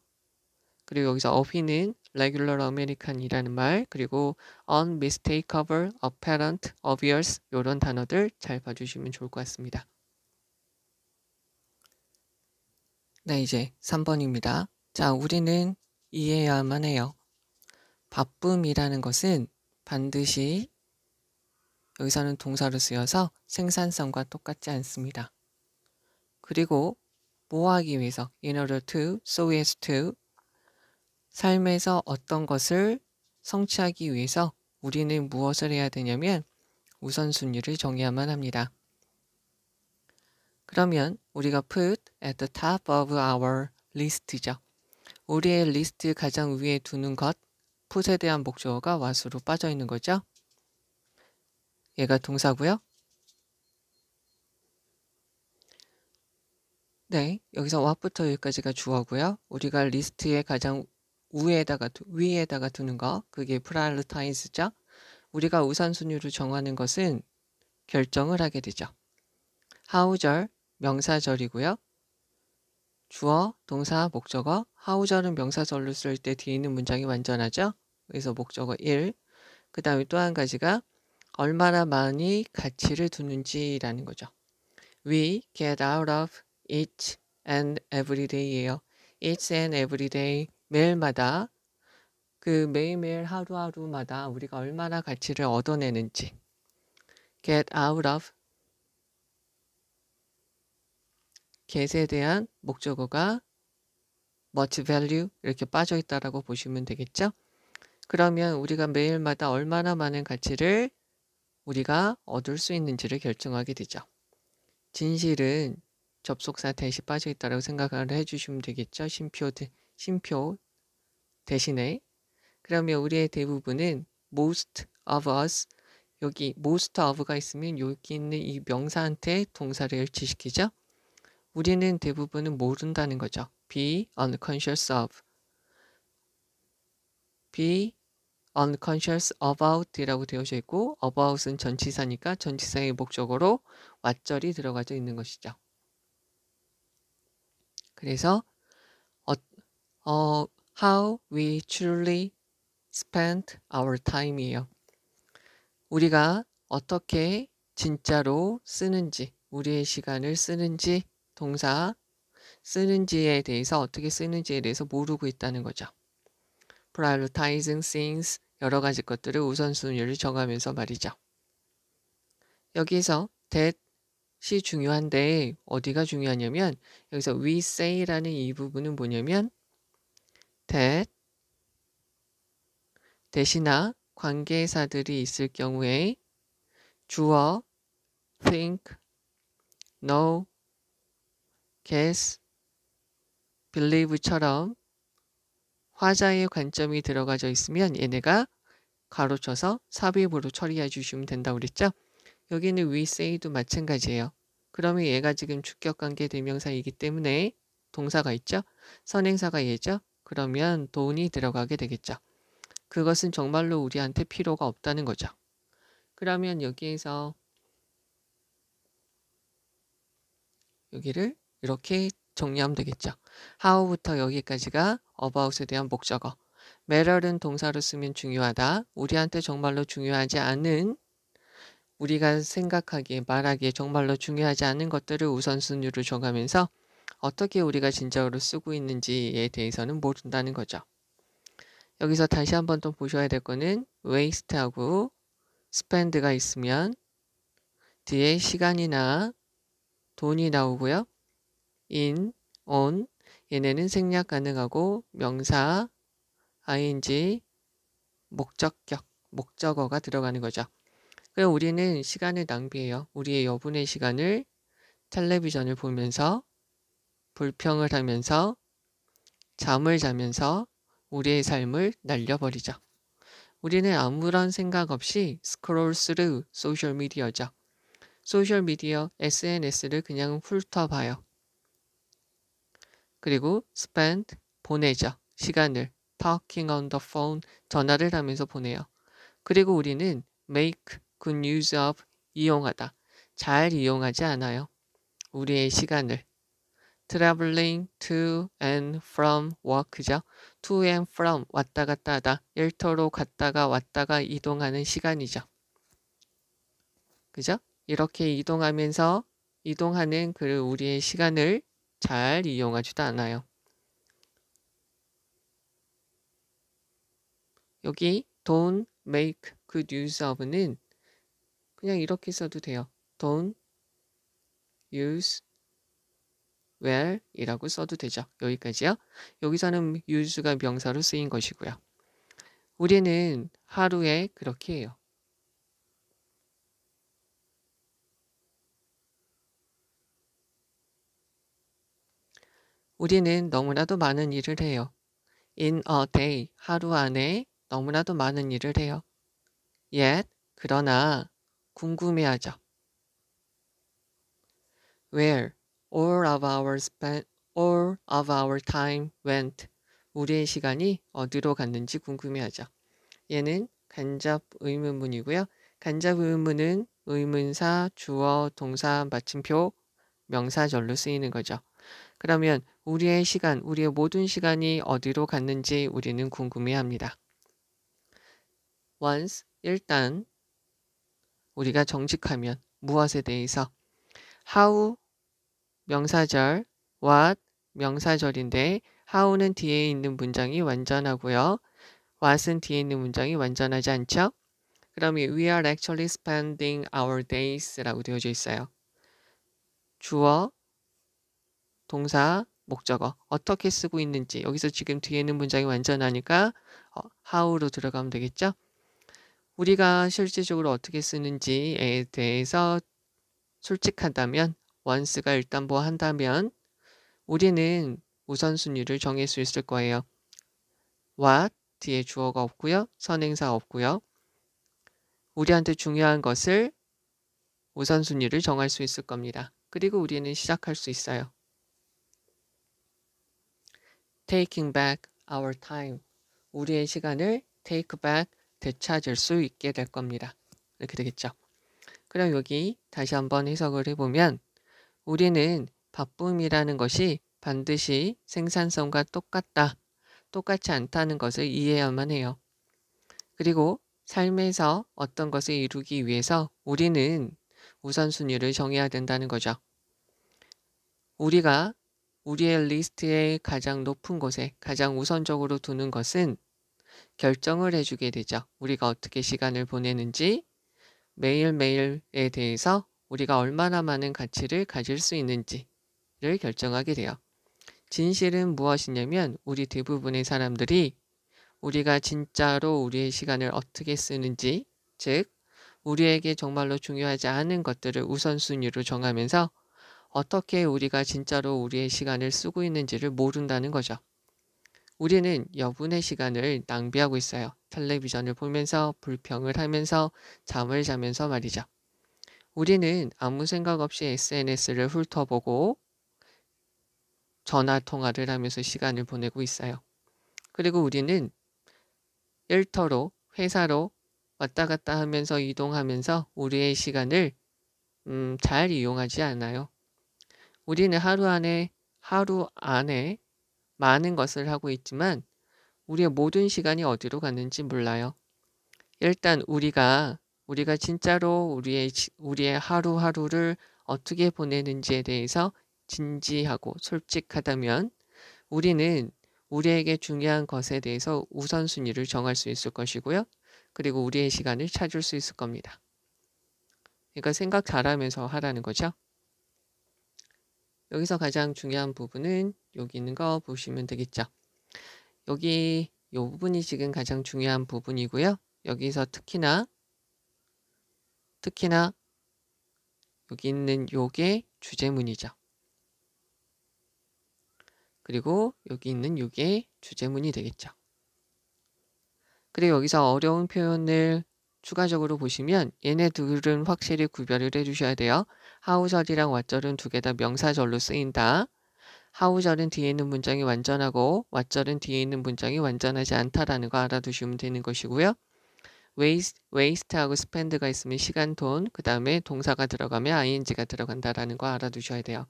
그리고 여기서 어휘는 regular American이라는 말 그리고 unmistakable, apparent, obvious 요런 단어들 잘 봐주시면 좋을 것 같습니다. 네, 이제 3번입니다. 자, 우리는 이해해야만 해요. 바쁨이라는 것은 반드시 여기서는 동사로 쓰여서 생산성과 똑같지 않습니다. 그리고 뭐하기 위해서 in order to, so as to 삶에서 어떤 것을 성취하기 위해서 우리는 무엇을 해야 되냐면 우선순위를 정해야만 합니다. 그러면 우리가 put at the top of our list죠. 우리의 리스트 가장 위에 두는 것 풋에 대한 목적어가 와수로 빠져 있는 거죠. 얘가 동사고요. 네, 여기서 what부터 여기까지가 주어고요. 우리가 리스트의 가장 위에다가 위에다가 두는 거 그게 프라이어타이즈죠. 우리가 우선순위로 정하는 것은 결정을 하게 되죠. 하우절 명사절이고요. 주어, 동사, 목적어, 하우저는 명사절로 쓸 때 뒤에 있는 문장이 완전하죠. 그래서 목적어 1. 그 다음에 또 한 가지가 얼마나 많이 가치를 두는지라는 거죠. We get out of each and every day예요. each and every day 매일마다 그 매일매일 하루하루마다 우리가 얼마나 가치를 얻어내는지 get out of get에 대한 목적어가 much value 이렇게 빠져 있다라고 보시면 되겠죠. 그러면 우리가 매일마다 얼마나 많은 가치를 우리가 얻을 수 있는지를 결정하게 되죠. 진실은 접속사 대시 빠져 있다라고 생각을 해주시면 되겠죠. 심표, 심표 대신에 그러면 우리의 대부분은 most of us 여기 most of가 있으면 여기 있는 이 명사한테 동사를 일치시키죠. 우리는 대부분은 모른다는 거죠. be unconscious of. be unconscious about이라고 되어져 있고 about은 전치사니까 전치사의 목적으로 왓절이 들어가져 있는 것이죠. 그래서 어, 어, how we truly spent our time이에요. 우리가 어떻게 진짜로 쓰는지, 우리의 시간을 쓰는지 동사 쓰는지에 대해서 어떻게 쓰는지에 대해서 모르고 있다는 거죠. prioritizing things 여러 가지 것들을 우선순위를 정하면서 말이죠. 여기에서 that이 중요한데 어디가 중요하냐면 여기서 we say라는 이 부분은 뭐냐면 that 대신나 관계사들이 있을 경우에 주어, think, know, guess, believe처럼 화자의 관점이 들어가져 있으면 얘네가 가로쳐서 삽입으로 처리해 주시면 된다고 그랬죠. 여기는 we say도 마찬가지예요. 그러면 얘가 지금 주격관계 대명사이기 때문에 동사가 있죠. 선행사가 얘죠. 그러면 돈이 들어가게 되겠죠. 그것은 정말로 우리한테 필요가 없다는 거죠. 그러면 여기에서 여기를 이렇게 정리하면 되겠죠. how부터 여기까지가 about에 대한 목적어. matter은 동사로 쓰면 중요하다. 우리한테 정말로 중요하지 않은 우리가 생각하기에 말하기에 정말로 중요하지 않은 것들을 우선순위로 정하면서 어떻게 우리가 진으로 쓰고 있는지에 대해서는 모른다는 거죠. 여기서 다시 한번또 보셔야 될 거는 waste하고 spend가 있으면 뒤에 시간이나 돈이 나오고요. in, on 얘네는 생략 가능하고 명사, ing, 목적격, 목적어가 들어가는 거죠. 그럼 우리는 시간을 낭비해요. 우리의 여분의 시간을 텔레비전을 보면서 불평을 하면서 잠을 자면서 우리의 삶을 날려버리죠. 우리는 아무런 생각 없이 스크롤 스루 소셜미디어죠. 소셜미디어 SNS를 그냥 훑어봐요. 그리고 spend 보내죠. 시간을 talking on the phone 전화를 하면서 보내요. 그리고 우리는 make good use of 이용하다. 잘 이용하지 않아요. 우리의 시간을 traveling to and from work죠. to and from 왔다 갔다 하다. 일터로 갔다가 왔다가 이동하는 시간이죠. 그죠? 이렇게 이동하면서 이동하는 그 우리의 시간을 잘 이용하지도 않아요. 여기 don't make good use of는 그냥 이렇게 써도 돼요. don't use well 이라고 써도 되죠. 여기까지요. 여기서는 use가 명사로 쓰인 것이고요. 우리는 하루에 그렇게 해요. 우리는 너무나도 많은 일을 해요. In a day, 하루 안에 너무나도 많은 일을 해요. Yet, 그러나 궁금해하죠. Where all of our spend, all of our time went. 우리의 시간이 어디로 갔는지 궁금해하죠. 얘는 간접 의문문이고요. 간접 의문은 의문사, 주어, 동사, 마침표, 명사절로 쓰이는 거죠. 그러면 우리의 시간, 우리의 모든 시간이 어디로 갔는지 우리는 궁금해합니다. once 일단 우리가 정직하면 무엇에 대해서 how 명사절 what 명사절인데 how는 뒤에 있는 문장이 완전하고요. what은 뒤에 있는 문장이 완전하지 않죠? 그럼 we are actually spending our days라고 되어져 있어요. 주어 동사, 목적어 어떻게 쓰고 있는지 여기서 지금 뒤에 있는 문장이 완전하니까 어, how로 들어가면 되겠죠? 우리가 실질적으로 어떻게 쓰는지에 대해서 솔직하다면 원스가 일단 뭐 한다면 우리는 우선순위를 정할 수 있을 거예요. what 뒤에 주어가 없고요. 선행사 없고요. 우리한테 중요한 것을 우선순위를 정할 수 있을 겁니다. 그리고 우리는 시작할 수 있어요. taking back our time. 우리의 시간을 take back, 되찾을 수 있게 될 겁니다. 이렇게 되겠죠. 그럼 여기 다시 한번 해석을 해보면 우리는 바쁨이라는 것이 반드시 생산성과 똑같다, 똑같지 않다는 것을 이해해야만 해요. 그리고 삶에서 어떤 것을 이루기 위해서 우리는 우선순위를 정해야 된다는 거죠. 우리가 우리의 리스트의 가장 높은 곳에 가장 우선적으로 두는 것은 결정을 해주게 되죠. 우리가 어떻게 시간을 보내는지 매일매일에 대해서 우리가 얼마나 많은 가치를 가질 수 있는지를 결정하게 돼요. 진실은 무엇이냐면 우리 대부분의 사람들이 우리가 진짜로 우리의 시간을 어떻게 쓰는지, 즉, 우리에게 정말로 중요하지 않은 것들을 우선순위로 정하면서 어떻게 우리가 진짜로 우리의 시간을 쓰고 있는지를 모른다는 거죠. 우리는 여분의 시간을 낭비하고 있어요. 텔레비전을 보면서 불평을 하면서 잠을 자면서 말이죠. 우리는 아무 생각 없이 SNS를 훑어보고 전화 통화를 하면서 시간을 보내고 있어요. 그리고 우리는 일터로 회사로 왔다 갔다 하면서 이동하면서 우리의 시간을 음, 잘 이용하지 않아요. 우리는 하루 안에 하루 안에 많은 것을 하고 있지만 우리의 모든 시간이 어디로 갔는지 몰라요. 일단 우리가 우리가 진짜로 우리의 우리의 하루하루를 어떻게 보내는지에 대해서 진지하고 솔직하다면 우리는 우리에게 중요한 것에 대해서 우선순위를 정할 수 있을 것이고요. 그리고 우리의 시간을 찾을 수 있을 겁니다. 그러니까 생각 잘하면서 하라는 거죠. 여기서 가장 중요한 부분은 여기 있는 거 보시면 되겠죠. 여기 이 부분이 지금 가장 중요한 부분이고요. 여기서 특히나 특히나 여기 있는 요게 주제문이죠. 그리고 여기 있는 요게 주제문이 되겠죠. 그리고 여기서 어려운 표현을 추가적으로 보시면 얘네 둘은 확실히 구별을 해주셔야 돼요. 하우절이랑 왓절은 두 개 다 명사절로 쓰인다. 하우절은 뒤에 있는 문장이 완전하고 왓절은 뒤에 있는 문장이 완전하지 않다라는 거 알아두시면 되는 것이고요. 웨이스트, 웨이스트하고 스펜드가 있으면 시간, 돈, 그 다음에 동사가 들어가면 ing가 들어간다라는 거 알아두셔야 돼요.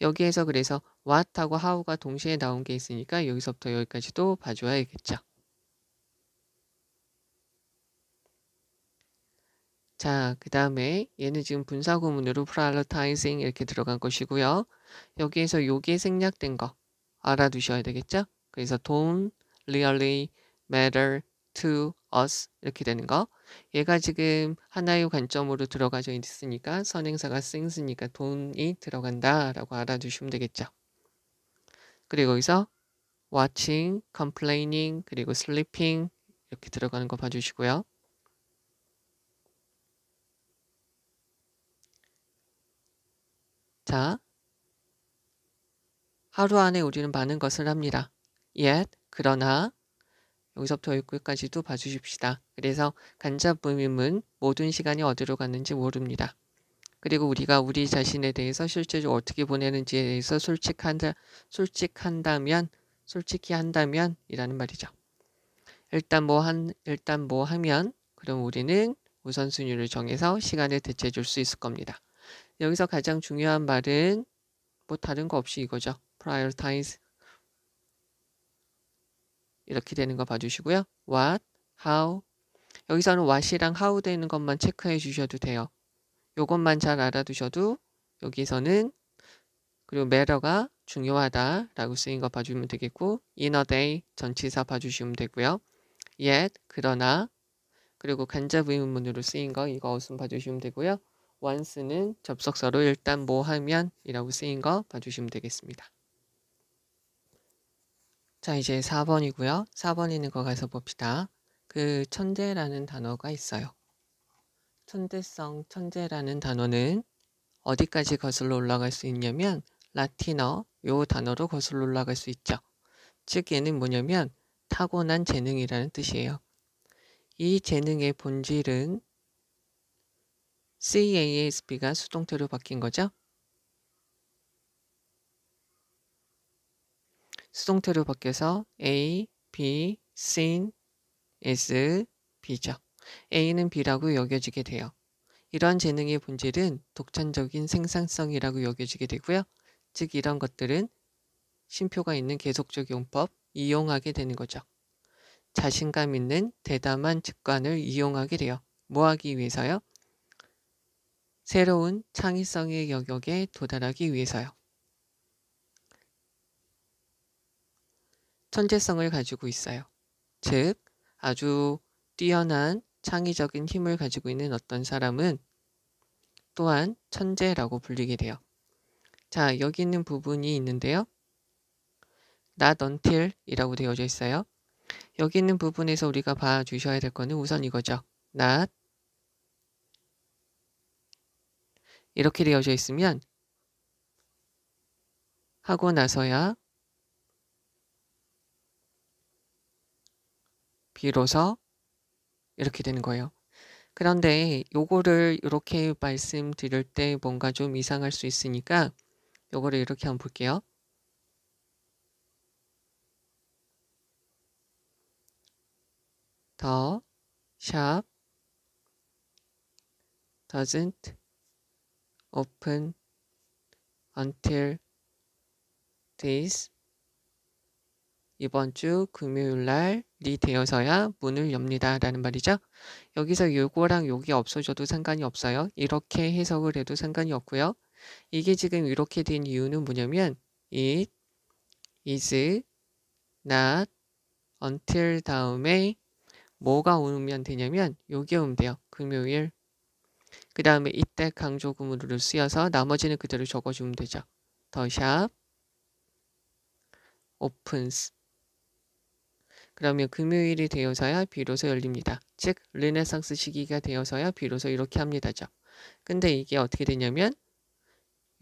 여기에서 그래서 what하고 how가 동시에 나온 게 있으니까 여기서부터 여기까지도 봐줘야겠죠. 자, 그 다음에 얘는 지금 분사구문으로 prioritizing 이렇게 들어간 것이고요. 여기에서 요게 생략된 거 알아두셔야 되겠죠? 그래서 don't really matter to us 이렇게 되는 거. 얘가 지금 하나의 관점으로 들어가져 있으니까 선행사가 쓰 h i 니까돈이 들어간다 라고 알아두시면 되겠죠. 그리고 여기서 watching, complaining, 그리고 sleeping 이렇게 들어가는 거 봐주시고요. 자, 하루 안에 우리는 많은 것을 합니다. yet, 그러나, 여기서부터 여기까지도 봐주십시다. 그래서 간접음임은 모든 시간이 어디로 갔는지 모릅니다. 그리고 우리가 우리 자신에 대해서 실제로 어떻게 보내는지에 대해서 솔직한다, 솔직한다면, 솔직히 한다면 이라는 말이죠. 일단 뭐 한, 일단 뭐 하면, 그럼 우리는 우선순위를 정해서 시간을 대체해 줄 수 있을 겁니다. 여기서 가장 중요한 말은 뭐 다른 거 없이 이거죠. prioritize 이렇게 되는 거 봐주시고요. what, how 여기서는 what이랑 how 되는 것만 체크해 주셔도 돼요. 요것만 잘 알아두셔도 여기서는 그리고 매러가 중요하다라고 쓰인 거 봐주면 되겠고 in a day 전치사 봐주시면 되고요. yet 그러나 그리고 간접 의문문으로 쓰인 거 이거 어순 봐주시면 되고요. once는 접속사로 일단 뭐 하면이라고 쓰인 거 봐주시면 되겠습니다. 자, 이제 4번이고요. 4번 있는 거 가서 봅시다. 그 천재라는 단어가 있어요. 천재성 천재라는 단어는 어디까지 거슬러 올라갈 수 있냐면 라틴어 요 단어로 거슬러 올라갈 수 있죠. 즉 얘는 뭐냐면 타고난 재능이라는 뜻이에요. 이 재능의 본질은 CASB가 수동태로 바뀐 거죠. 수동태로 바뀌어서 A, B, C, S, B죠. A는 B라고 여겨지게 돼요. 이런 재능의 본질은 독창적인 생산성이라고 여겨지게 되고요. 즉 이런 것들은 심표가 있는 계속적 용법 이용하게 되는 거죠. 자신감 있는 대담한 직관을 이용하게 돼요. 뭐 하기 위해서요? 새로운 창의성의 영역에 도달하기 위해서요. 천재성을 가지고 있어요. 즉, 아주 뛰어난 창의적인 힘을 가지고 있는 어떤 사람은 또한 천재라고 불리게 돼요. 자, 여기 있는 부분이 있는데요. not until 이라고 되어져 있어요. 여기 있는 부분에서 우리가 봐주셔야 될 거는 우선 이거죠. not 이렇게 되어져 있으면 하고 나서야 비로소 이렇게 되는 거예요. 그런데 요거를 이렇게 말씀드릴 때 뭔가 좀 이상할 수 있으니까 요거를 이렇게 한번 볼게요. 더, 샵, doesn't open until this 이번 주 금요일 날이 되어서야 문을 엽니다. 라는 말이죠. 여기서 요거랑 요게 없어져도 상관이 없어요. 이렇게 해석을 해도 상관이 없고요. 이게 지금 이렇게 된 이유는 뭐냐면 it is not until 다음에 뭐가 오면 되냐면 요게 오면 돼요. 금요일 그 다음에 이때 강조구문으로 쓰여서 나머지는 그대로 적어주면 되죠. 더샵 오픈스. 그러면 금요일이 되어서야 비로소 열립니다. 즉 르네상스 시기가 되어서야 비로소 이렇게 합니다죠. 근데 이게 어떻게 되냐면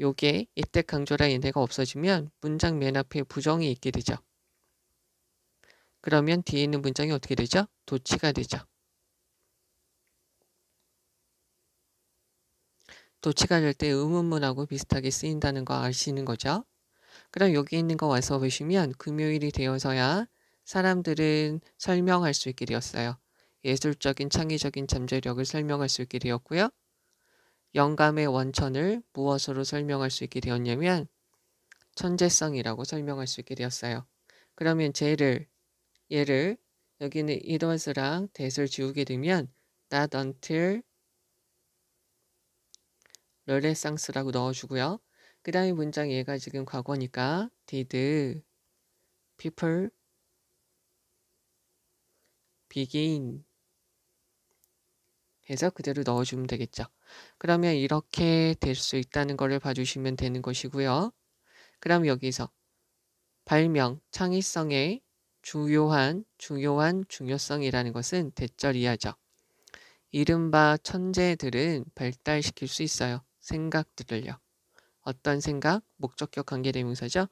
요게 이때 강조라 인해가 없어지면 문장 맨 앞에 부정이 있게 되죠. 그러면 뒤에 있는 문장이 어떻게 되죠? 도치가 되죠. 도치가 될 때 의문문하고 비슷하게 쓰인다는 거 아시는 거죠? 그럼 여기 있는 거 와서 보시면 금요일이 되어서야 사람들은 설명할 수 있게 되었어요. 예술적인 창의적인 잠재력을 설명할 수 있게 되었고요. 영감의 원천을 무엇으로 설명할 수 있게 되었냐면 천재성이라고 설명할 수 있게 되었어요. 그러면 제를 얘를 여기는 이더스랑 대을 지우게 되면 not until 르네상스라고 넣어주고요. 그 다음에 문장 얘가 지금 과거니까 did people begin 해서 그대로 넣어주면 되겠죠. 그러면 이렇게 될 수 있다는 것을 봐주시면 되는 것이고요. 그럼 여기서 발명, 창의성의 중요한, 중요한 중요성이라는 것은 대절 이하죠. 이른바 천재들은 발달시킬 수 있어요. 생각들을요. 어떤 생각? 목적격 관계대명사죠.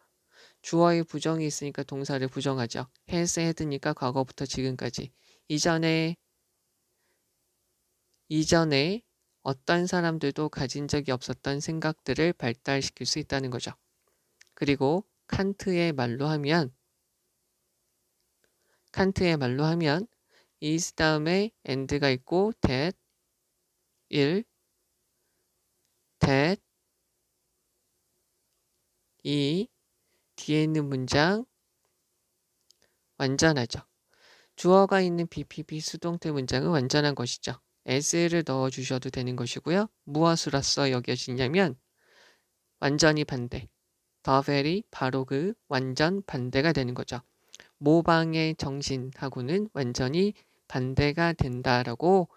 주어의 부정이 있으니까 동사를 부정하죠. has, 드니까 과거부터 지금까지. 이전에 이전에 어떤 사람들도 가진 적이 없었던 생각들을 발달시킬 수 있다는 거죠. 그리고 칸트의 말로 하면 칸트의 말로 하면 is 다음에 end가 있고 that, i 셋, 이 뒤에 있는 문장 완전하죠. 주어가 있는 BPP 수동태 문장은 완전한 것이죠. s를 넣어주셔도 되는 것이고요. 무엇으로써 여겨지냐면 완전히 반대, 더벨이 바로 그 완전 반대가 되는 거죠. 모방의 정신하고는 완전히 반대가 된다라고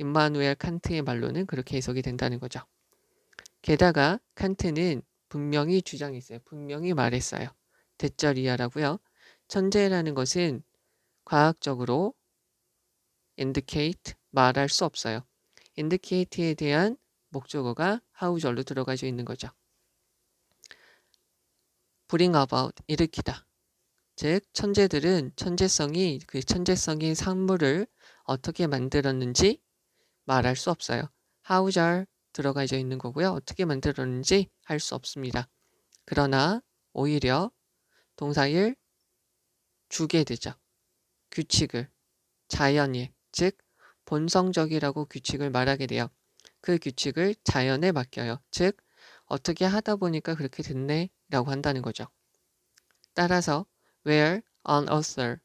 임마누엘 칸트의 말로는 그렇게 해석이 된다는 거죠. 게다가 칸트는 분명히 주장했어요. 분명히 말했어요. 대절이야라고요. 천재라는 것은 과학적으로 indicate 말할 수 없어요. indicate에 대한 목적어가 how절로 들어가져 있는 거죠. bring about 일으키다. 즉 천재들은 천재성이 그 천재성의 산물을 어떻게 만들었는지 말할 수 없어요. how절 들어가져 있는 거고요. 어떻게 만들었는지 알수 없습니다. 그러나 오히려 동사일 주게 되죠. 규칙을 자연일, 즉 본성적이라고 규칙을 말하게 돼요. 그 규칙을 자연에 맡겨요. 즉 어떻게 하다 보니까 그렇게 됐네 라고 한다는 거죠. 따라서 where an author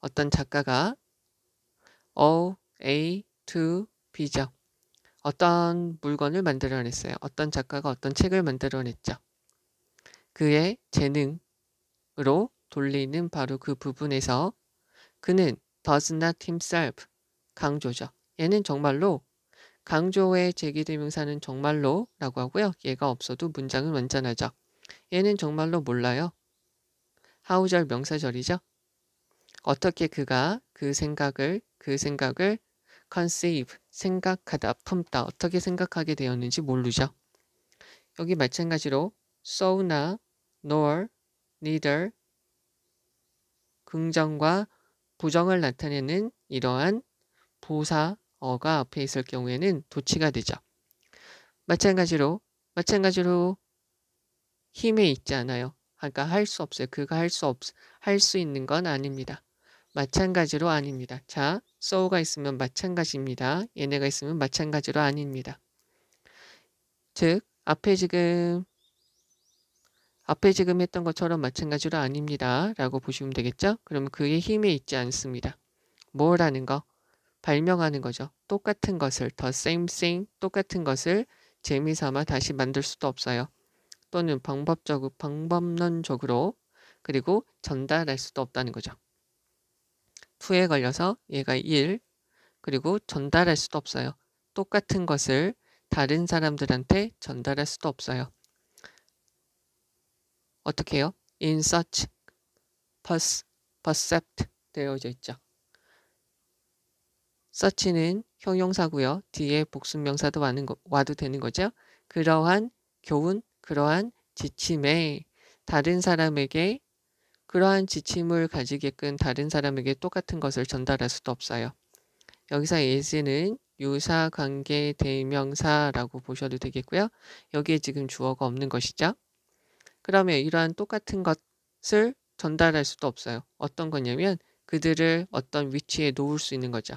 어떤 작가가 o a to 비죠. 어떤 물건을 만들어냈어요. 어떤 작가가 어떤 책을 만들어냈죠. 그의 재능으로 돌리는 바로 그 부분에서 그는 does not himself 강조죠. 얘는 정말로 강조의 제기대명사는 정말로 라고 하고요. 얘가 없어도 문장은 완전하죠. 얘는 정말로 몰라요. 하우절 명사절이죠. 어떻게 그가 그 생각을 그 생각을 conceive, 생각하다, 품다, 어떻게 생각하게 되었는지 모르죠. 여기 마찬가지로 so나 nor, neither, 긍정과 부정을 나타내는 이러한 보사어가 앞에 있을 경우에는 도치가 되죠. 마찬가지로 마찬가지로 힘에 있지 않아요. 아까할 수 없어요. 그가 할 수 없, 할수 있는 건 아닙니다. 마찬가지로 아닙니다. 자, so가 있으면 마찬가지입니다. 얘네가 있으면 마찬가지로 아닙니다. 즉 앞에 지금 앞에 지금 했던 것처럼 마찬가지로 아닙니다. 라고 보시면 되겠죠? 그럼 그의 힘에 있지 않습니다. 뭐라는 거? 발명하는 거죠. 똑같은 것을, the same thing, 똑같은 것을 재미삼아 다시 만들 수도 없어요. 또는 방법적, 방법론적으로 그리고 전달할 수도 없다는 거죠. 2에 걸려서 얘가 1 그리고 전달할 수도 없어요. 똑같은 것을 다른 사람들한테 전달할 수도 없어요. 어떻게 해요? in such, pers, percept 되어져 있죠. s e c h 는 형용사고요. 뒤에 복수명사도 와도 되는 거죠. 그러한 교훈, 그러한 지침에 다른 사람에게 그러한 지침을 가지게끔 다른 사람에게 똑같은 것을 전달할 수도 없어요. 여기서 예시는 유사 관계 대명사라고 보셔도 되겠고요. 여기에 지금 주어가 없는 것이죠. 그러면 이러한 똑같은 것을 전달할 수도 없어요. 어떤 거냐면 그들을 어떤 위치에 놓을 수 있는 거죠.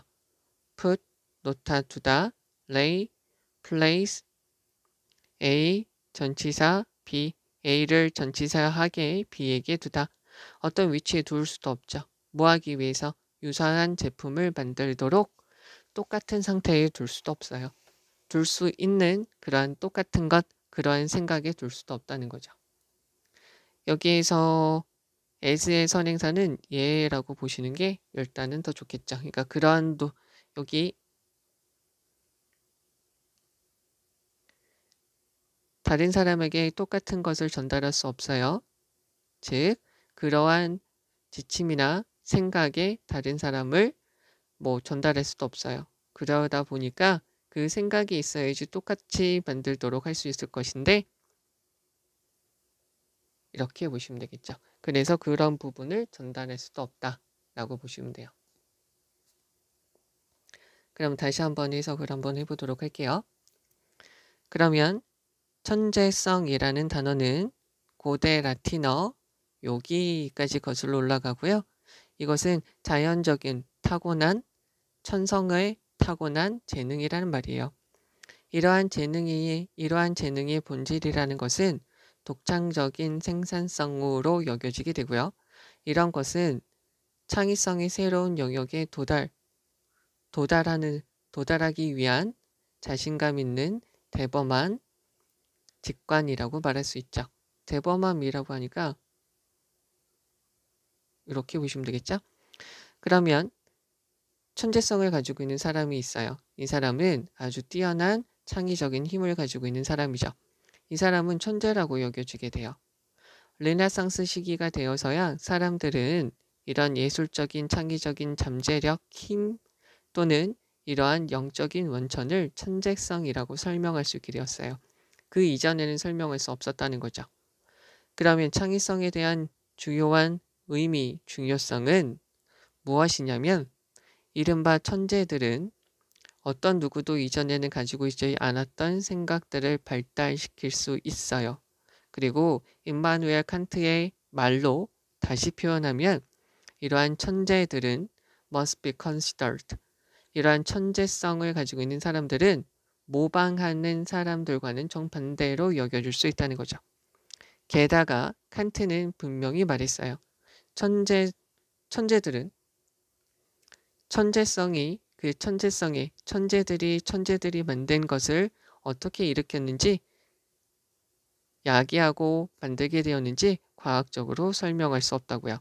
put, 놓다, 두다, lay, place, A 전치사 B A를 전치사하게 B에게 두다. 어떤 위치에 두을 수도 없죠. 뭐하기 위해서 유사한 제품을 만들도록 똑같은 상태에 둘 수도 없어요. 둘 수 있는 그러한 똑같은 것, 그러한 생각에 둘 수도 없다는 거죠. 여기에서 as의 선행사는 예라고 보시는 게 일단은 더 좋겠죠. 그러니까 그러한 도, 여기 다른 사람에게 똑같은 것을 전달할 수 없어요. 즉 그러한 지침이나 생각에 다른 사람을 뭐 전달할 수도 없어요. 그러다 보니까 그 생각이 있어야지 똑같이 만들도록 할 수 있을 것인데 이렇게 보시면 되겠죠. 그래서 그런 부분을 전달할 수도 없다라고 보시면 돼요. 그럼 다시 한번 해석을 한번 해보도록 할게요. 그러면 천재성이라는 단어는 고대 라틴어 여기까지 거슬러 올라가고요. 이것은 자연적인 타고난 천성의 타고난 재능이라는 말이에요. 이러한 재능이 이러한 재능의 본질이라는 것은 독창적인 생산성으로 여겨지게 되고요. 이런 것은 창의성의 새로운 영역에 도달 도달하는 도달하기 위한 자신감 있는 대범한 직관이라고 말할 수 있죠. 대범함이라고 하니까 이렇게 보시면 되겠죠? 그러면 천재성을 가지고 있는 사람이 있어요. 이 사람은 아주 뛰어난 창의적인 힘을 가지고 있는 사람이죠. 이 사람은 천재라고 여겨지게 돼요. 르나상스 시기가 되어서야 사람들은 이런 예술적인 창의적인 잠재력, 힘 또는 이러한 영적인 원천을 천재성이라고 설명할 수 있게 되었어요. 그 이전에는 설명할 수 없었다는 거죠. 그러면 창의성에 대한 주요한 의미, 중요성은 무엇이냐면 이른바 천재들은 어떤 누구도 이전에는 가지고 있지 않았던 생각들을 발달시킬 수 있어요. 그리고 임마누엘 칸트의 말로 다시 표현하면 이러한 천재들은 must be considered. 이러한 천재성을 가지고 있는 사람들은 모방하는 사람들과는 정반대로 여겨질 수 있다는 거죠. 게다가 칸트는 분명히 말했어요. 천재 천재들은 천재성이 그 천재성이 천재들이 천재들이 만든 것을 어떻게 일으켰는지 야기하고 만들게 되었는지 과학적으로 설명할 수 없다고요.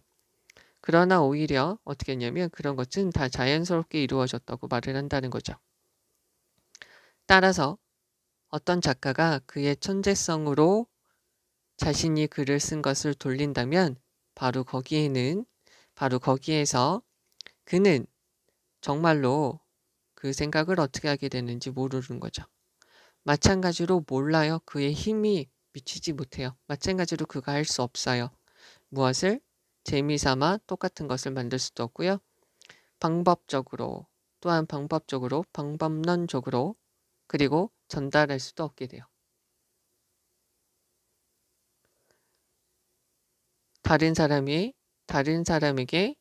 그러나 오히려 어떻게 했냐면 그런 것은 다 자연스럽게 이루어졌다고 말을 한다는 거죠. 따라서 어떤 작가가 그의 천재성으로 자신이 글을 쓴 것을 돌린다면 바로 거기에는 바로 거기에서 그는 정말로 그 생각을 어떻게 하게 되는지 모르는 거죠. 마찬가지로 몰라요. 그의 힘이 미치지 못해요. 마찬가지로 그가 할 수 없어요. 무엇을 재미삼아 똑같은 것을 만들 수도 없고요. 방법적으로 또한 방법적으로 방법론적으로 그리고 전달할 수도 없게 돼요. 다른 사람이 다른 사람에게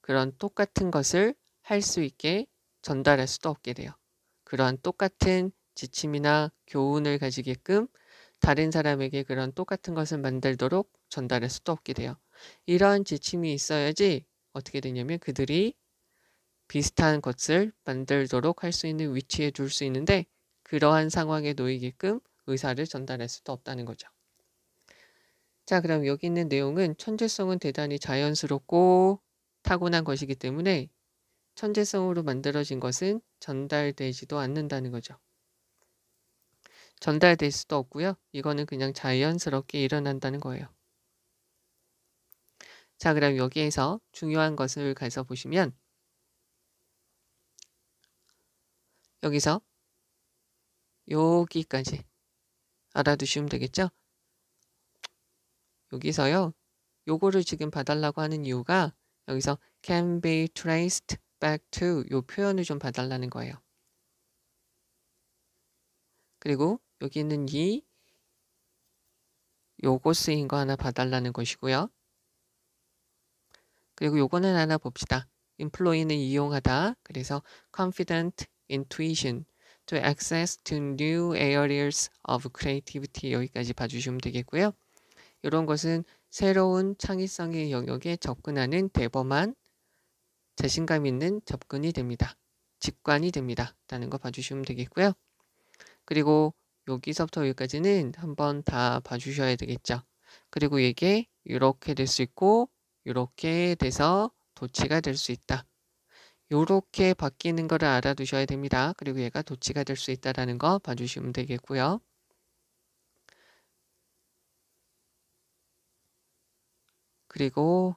그런 똑같은 것을 할 수 있게 전달할 수도 없게 돼요. 그러한 똑같은 지침이나 교훈을 가지게끔 다른 사람에게 그런 똑같은 것을 만들도록 전달할 수도 없게 돼요. 이런 지침이 있어야지 어떻게 되냐면 그들이 비슷한 것을 만들도록 할 수 있는 위치에 둘 수 있는데 그러한 상황에 놓이게끔 의사를 전달할 수도 없다는 거죠. 자, 그럼 여기 있는 내용은 천재성은 대단히 자연스럽고 타고난 것이기 때문에 천재성으로 만들어진 것은 전달되지도 않는다는 거죠. 전달될 수도 없고요. 이거는 그냥 자연스럽게 일어난다는 거예요. 자, 그럼 여기에서 중요한 것을 가서 보시면 여기서 여기까지 알아두시면 되겠죠? 여기서요. 요거를 지금 봐달라고 하는 이유가 여기서 can be traced back to 요 표현을 좀 봐달라는 거예요. 그리고 여기 는이 요거 쓰인 거 하나 봐달라는 것이고요. 그리고 요거는 하나 봅시다. employee는 이용하다. 그래서 confident intuition to access to new areas of creativity 여기까지 봐주시면 되겠고요. 이런 것은 새로운 창의성의 영역에 접근하는 대범한 자신감 있는 접근이 됩니다. 직관이 됩니다. 라는 거 봐주시면 되겠고요. 그리고 여기서부터 여기까지는 한번 다 봐주셔야 되겠죠. 그리고 이게 이렇게 될 수 있고 이렇게 돼서 도치가 될 수 있다. 이렇게 바뀌는 것을 알아두셔야 됩니다. 그리고 얘가 도치가 될 수 있다라는 거 봐주시면 되겠고요. 그리고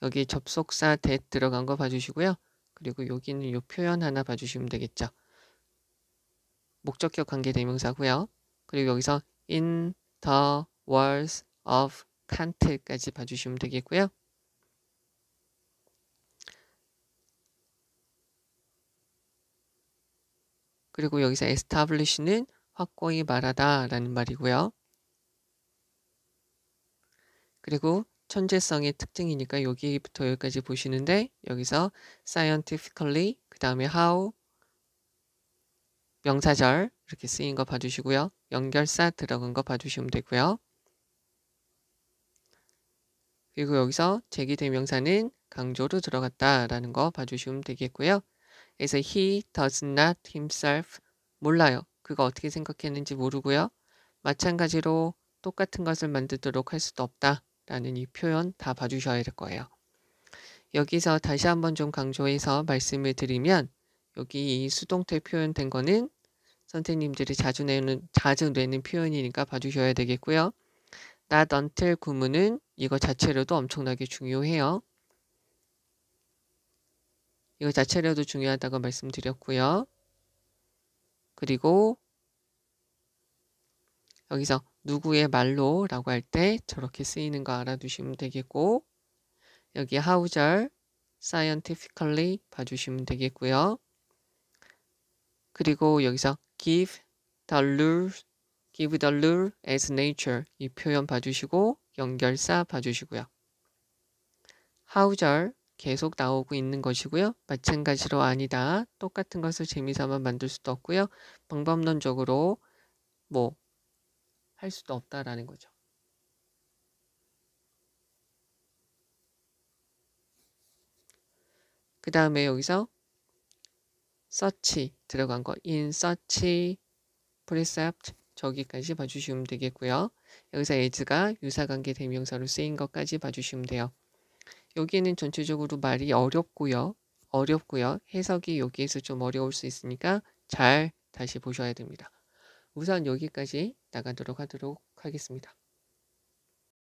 여기 접속사 대 들어간 거 봐주시고요. 그리고 여기는 이 표현 하나 봐주시면 되겠죠. 목적격 관계 대명사고요. 그리고 여기서 in the walls of Kant까지 봐주시면 되겠고요. 그리고 여기서 establish는 확고히 말하다 라는 말이고요. 그리고 천재성의 특징이니까 여기부터 여기까지 보시는데 여기서 scientifically 그 다음에 how 명사절 이렇게 쓰인 거 봐주시고요. 연결사 들어간 거 봐주시면 되고요. 그리고 여기서 제기 대명사는 강조로 들어갔다라는 거 봐주시면 되겠고요. 그래서 he does not himself 몰라요. 그거 어떻게 생각했는지 모르고요. 마찬가지로 똑같은 것을 만들도록 할 수도 없다. 라는 이 표현 다 봐주셔야 될 거예요. 여기서 다시 한번 좀 강조해서 말씀을 드리면 여기 이 수동태 표현된 거는 선생님들이 자주 내는 자주 내는 표현이니까 봐주셔야 되겠고요. not until 구문은 이거 자체로도 엄청나게 중요해요. 이거 자체로도 중요하다고 말씀드렸고요. 그리고 여기서 누구의 말로 라고 할 때 저렇게 쓰이는 거 알아두시면 되겠고 여기 하우절 scientifically 봐주시면 되겠고요. 그리고 여기서 give the rule, give the rule as nature 이 표현 봐주시고 연결사 봐주시고요. 하우절 계속 나오고 있는 것이고요. 마찬가지로 아니다. 똑같은 것을 재미삼아 만들 수도 없고요. 방법론적으로 뭐할 수도 없다라는 거죠. 그 다음에 여기서 search 들어간 거 in search precept 저기까지 봐주시면 되겠고요. 여기서 as가 유사관계 대명사로 쓰인 것까지 봐주시면 돼요. 여기는 전체적으로 말이 어렵고요. 어렵고요. 해석이 여기에서 좀 어려울 수 있으니까 잘 다시 보셔야 됩니다. 우선 여기까지 나가도록 하도록 하겠습니다.